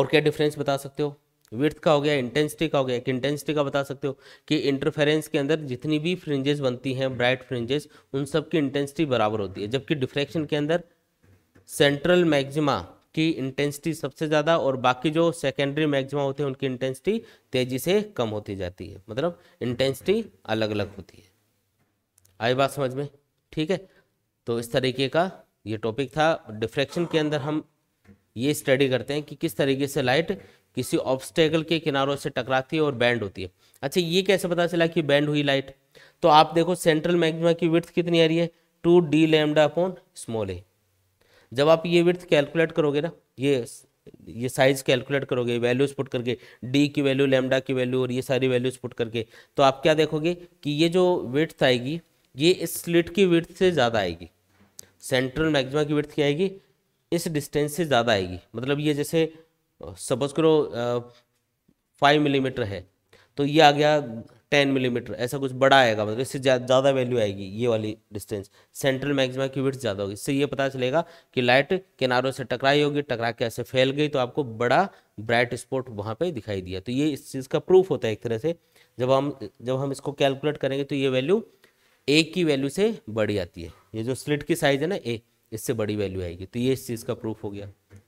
और क्या डिफरेंस बता सकते हो विर्थ का हो गया इंटेंसिटी का हो गया एक इंटेंसिटी का बता सकते हो कि इंटरफेरेंस के अंदर जितनी भी फ्रिंजेस बनती हैं ब्राइट फ्रिंजेस उन सब की इंटेंसिटी बराबर होती है जबकि डिफ्रेक्शन के अंदर सेंट्रल मैक्सिमा की इंटेंसिटी सबसे ज़्यादा और बाकी जो सेकेंडरी मैक्सिमा होते हैं उनकी इंटेंसिटी तेज़ी से कम होती जाती है मतलब इंटेंसिटी अलग अलग होती है आई बात समझ में ठीक है तो इस तरीके का ये टॉपिक था डिफ्रैक्शन के अंदर हम ये स्टडी करते हैं कि किस तरीके से लाइट किसी ऑब्स्टेकल के किनारों से टकराती है और बैंड होती है अच्छा ये कैसे पता चला कि बैंड हुई लाइट तो आप देखो सेंट्रल मैग्मा की विर्थ कितनी आ रही है two D lambda upon small a जब आप ये विर्थ कैलकुलेट करोगे ना ये ये साइज कैलकुलेट करोगे वैल्यूज पुट करके डी की वैल्यू लेमडा की वैल्यू और ये सारी वैल्यूज पुट करके तो आप क्या देखोगे कि ये जो विर्थ आएगी ये इस स्लिट की विर्थ से ज़्यादा आएगी सेंट्रल मैक्सिमा की विर्थ क्या आएगी इस डिस्टेंस से ज़्यादा आएगी मतलब ये जैसे सपोज uh, करो फाइव uh, मिलीमीटर है तो ये आ गया टेन मिलीमीटर ऐसा कुछ बड़ा आएगा मतलब इससे ज़्यादा वैल्यू आएगी ये वाली डिस्टेंस सेंट्रल मैक्सिमा की विथ ज़्यादा होगी इससे ये पता चलेगा कि लाइट किनारों से टकराई होगी टकरा के ऐसे फैल गई तो आपको बड़ा ब्राइट स्पॉट वहाँ पे दिखाई दिया तो ये इस चीज़ का प्रूफ होता है एक तरह से जब हम जब हम इसको कैलकुलेट करेंगे तो ये वैल्यू ए की वैल्यू से बड़ी आती है ये जो स्लिट की साइज है ना ए इससे बड़ी वैल्यू आएगी तो ये इस चीज़ का प्रूफ हो गया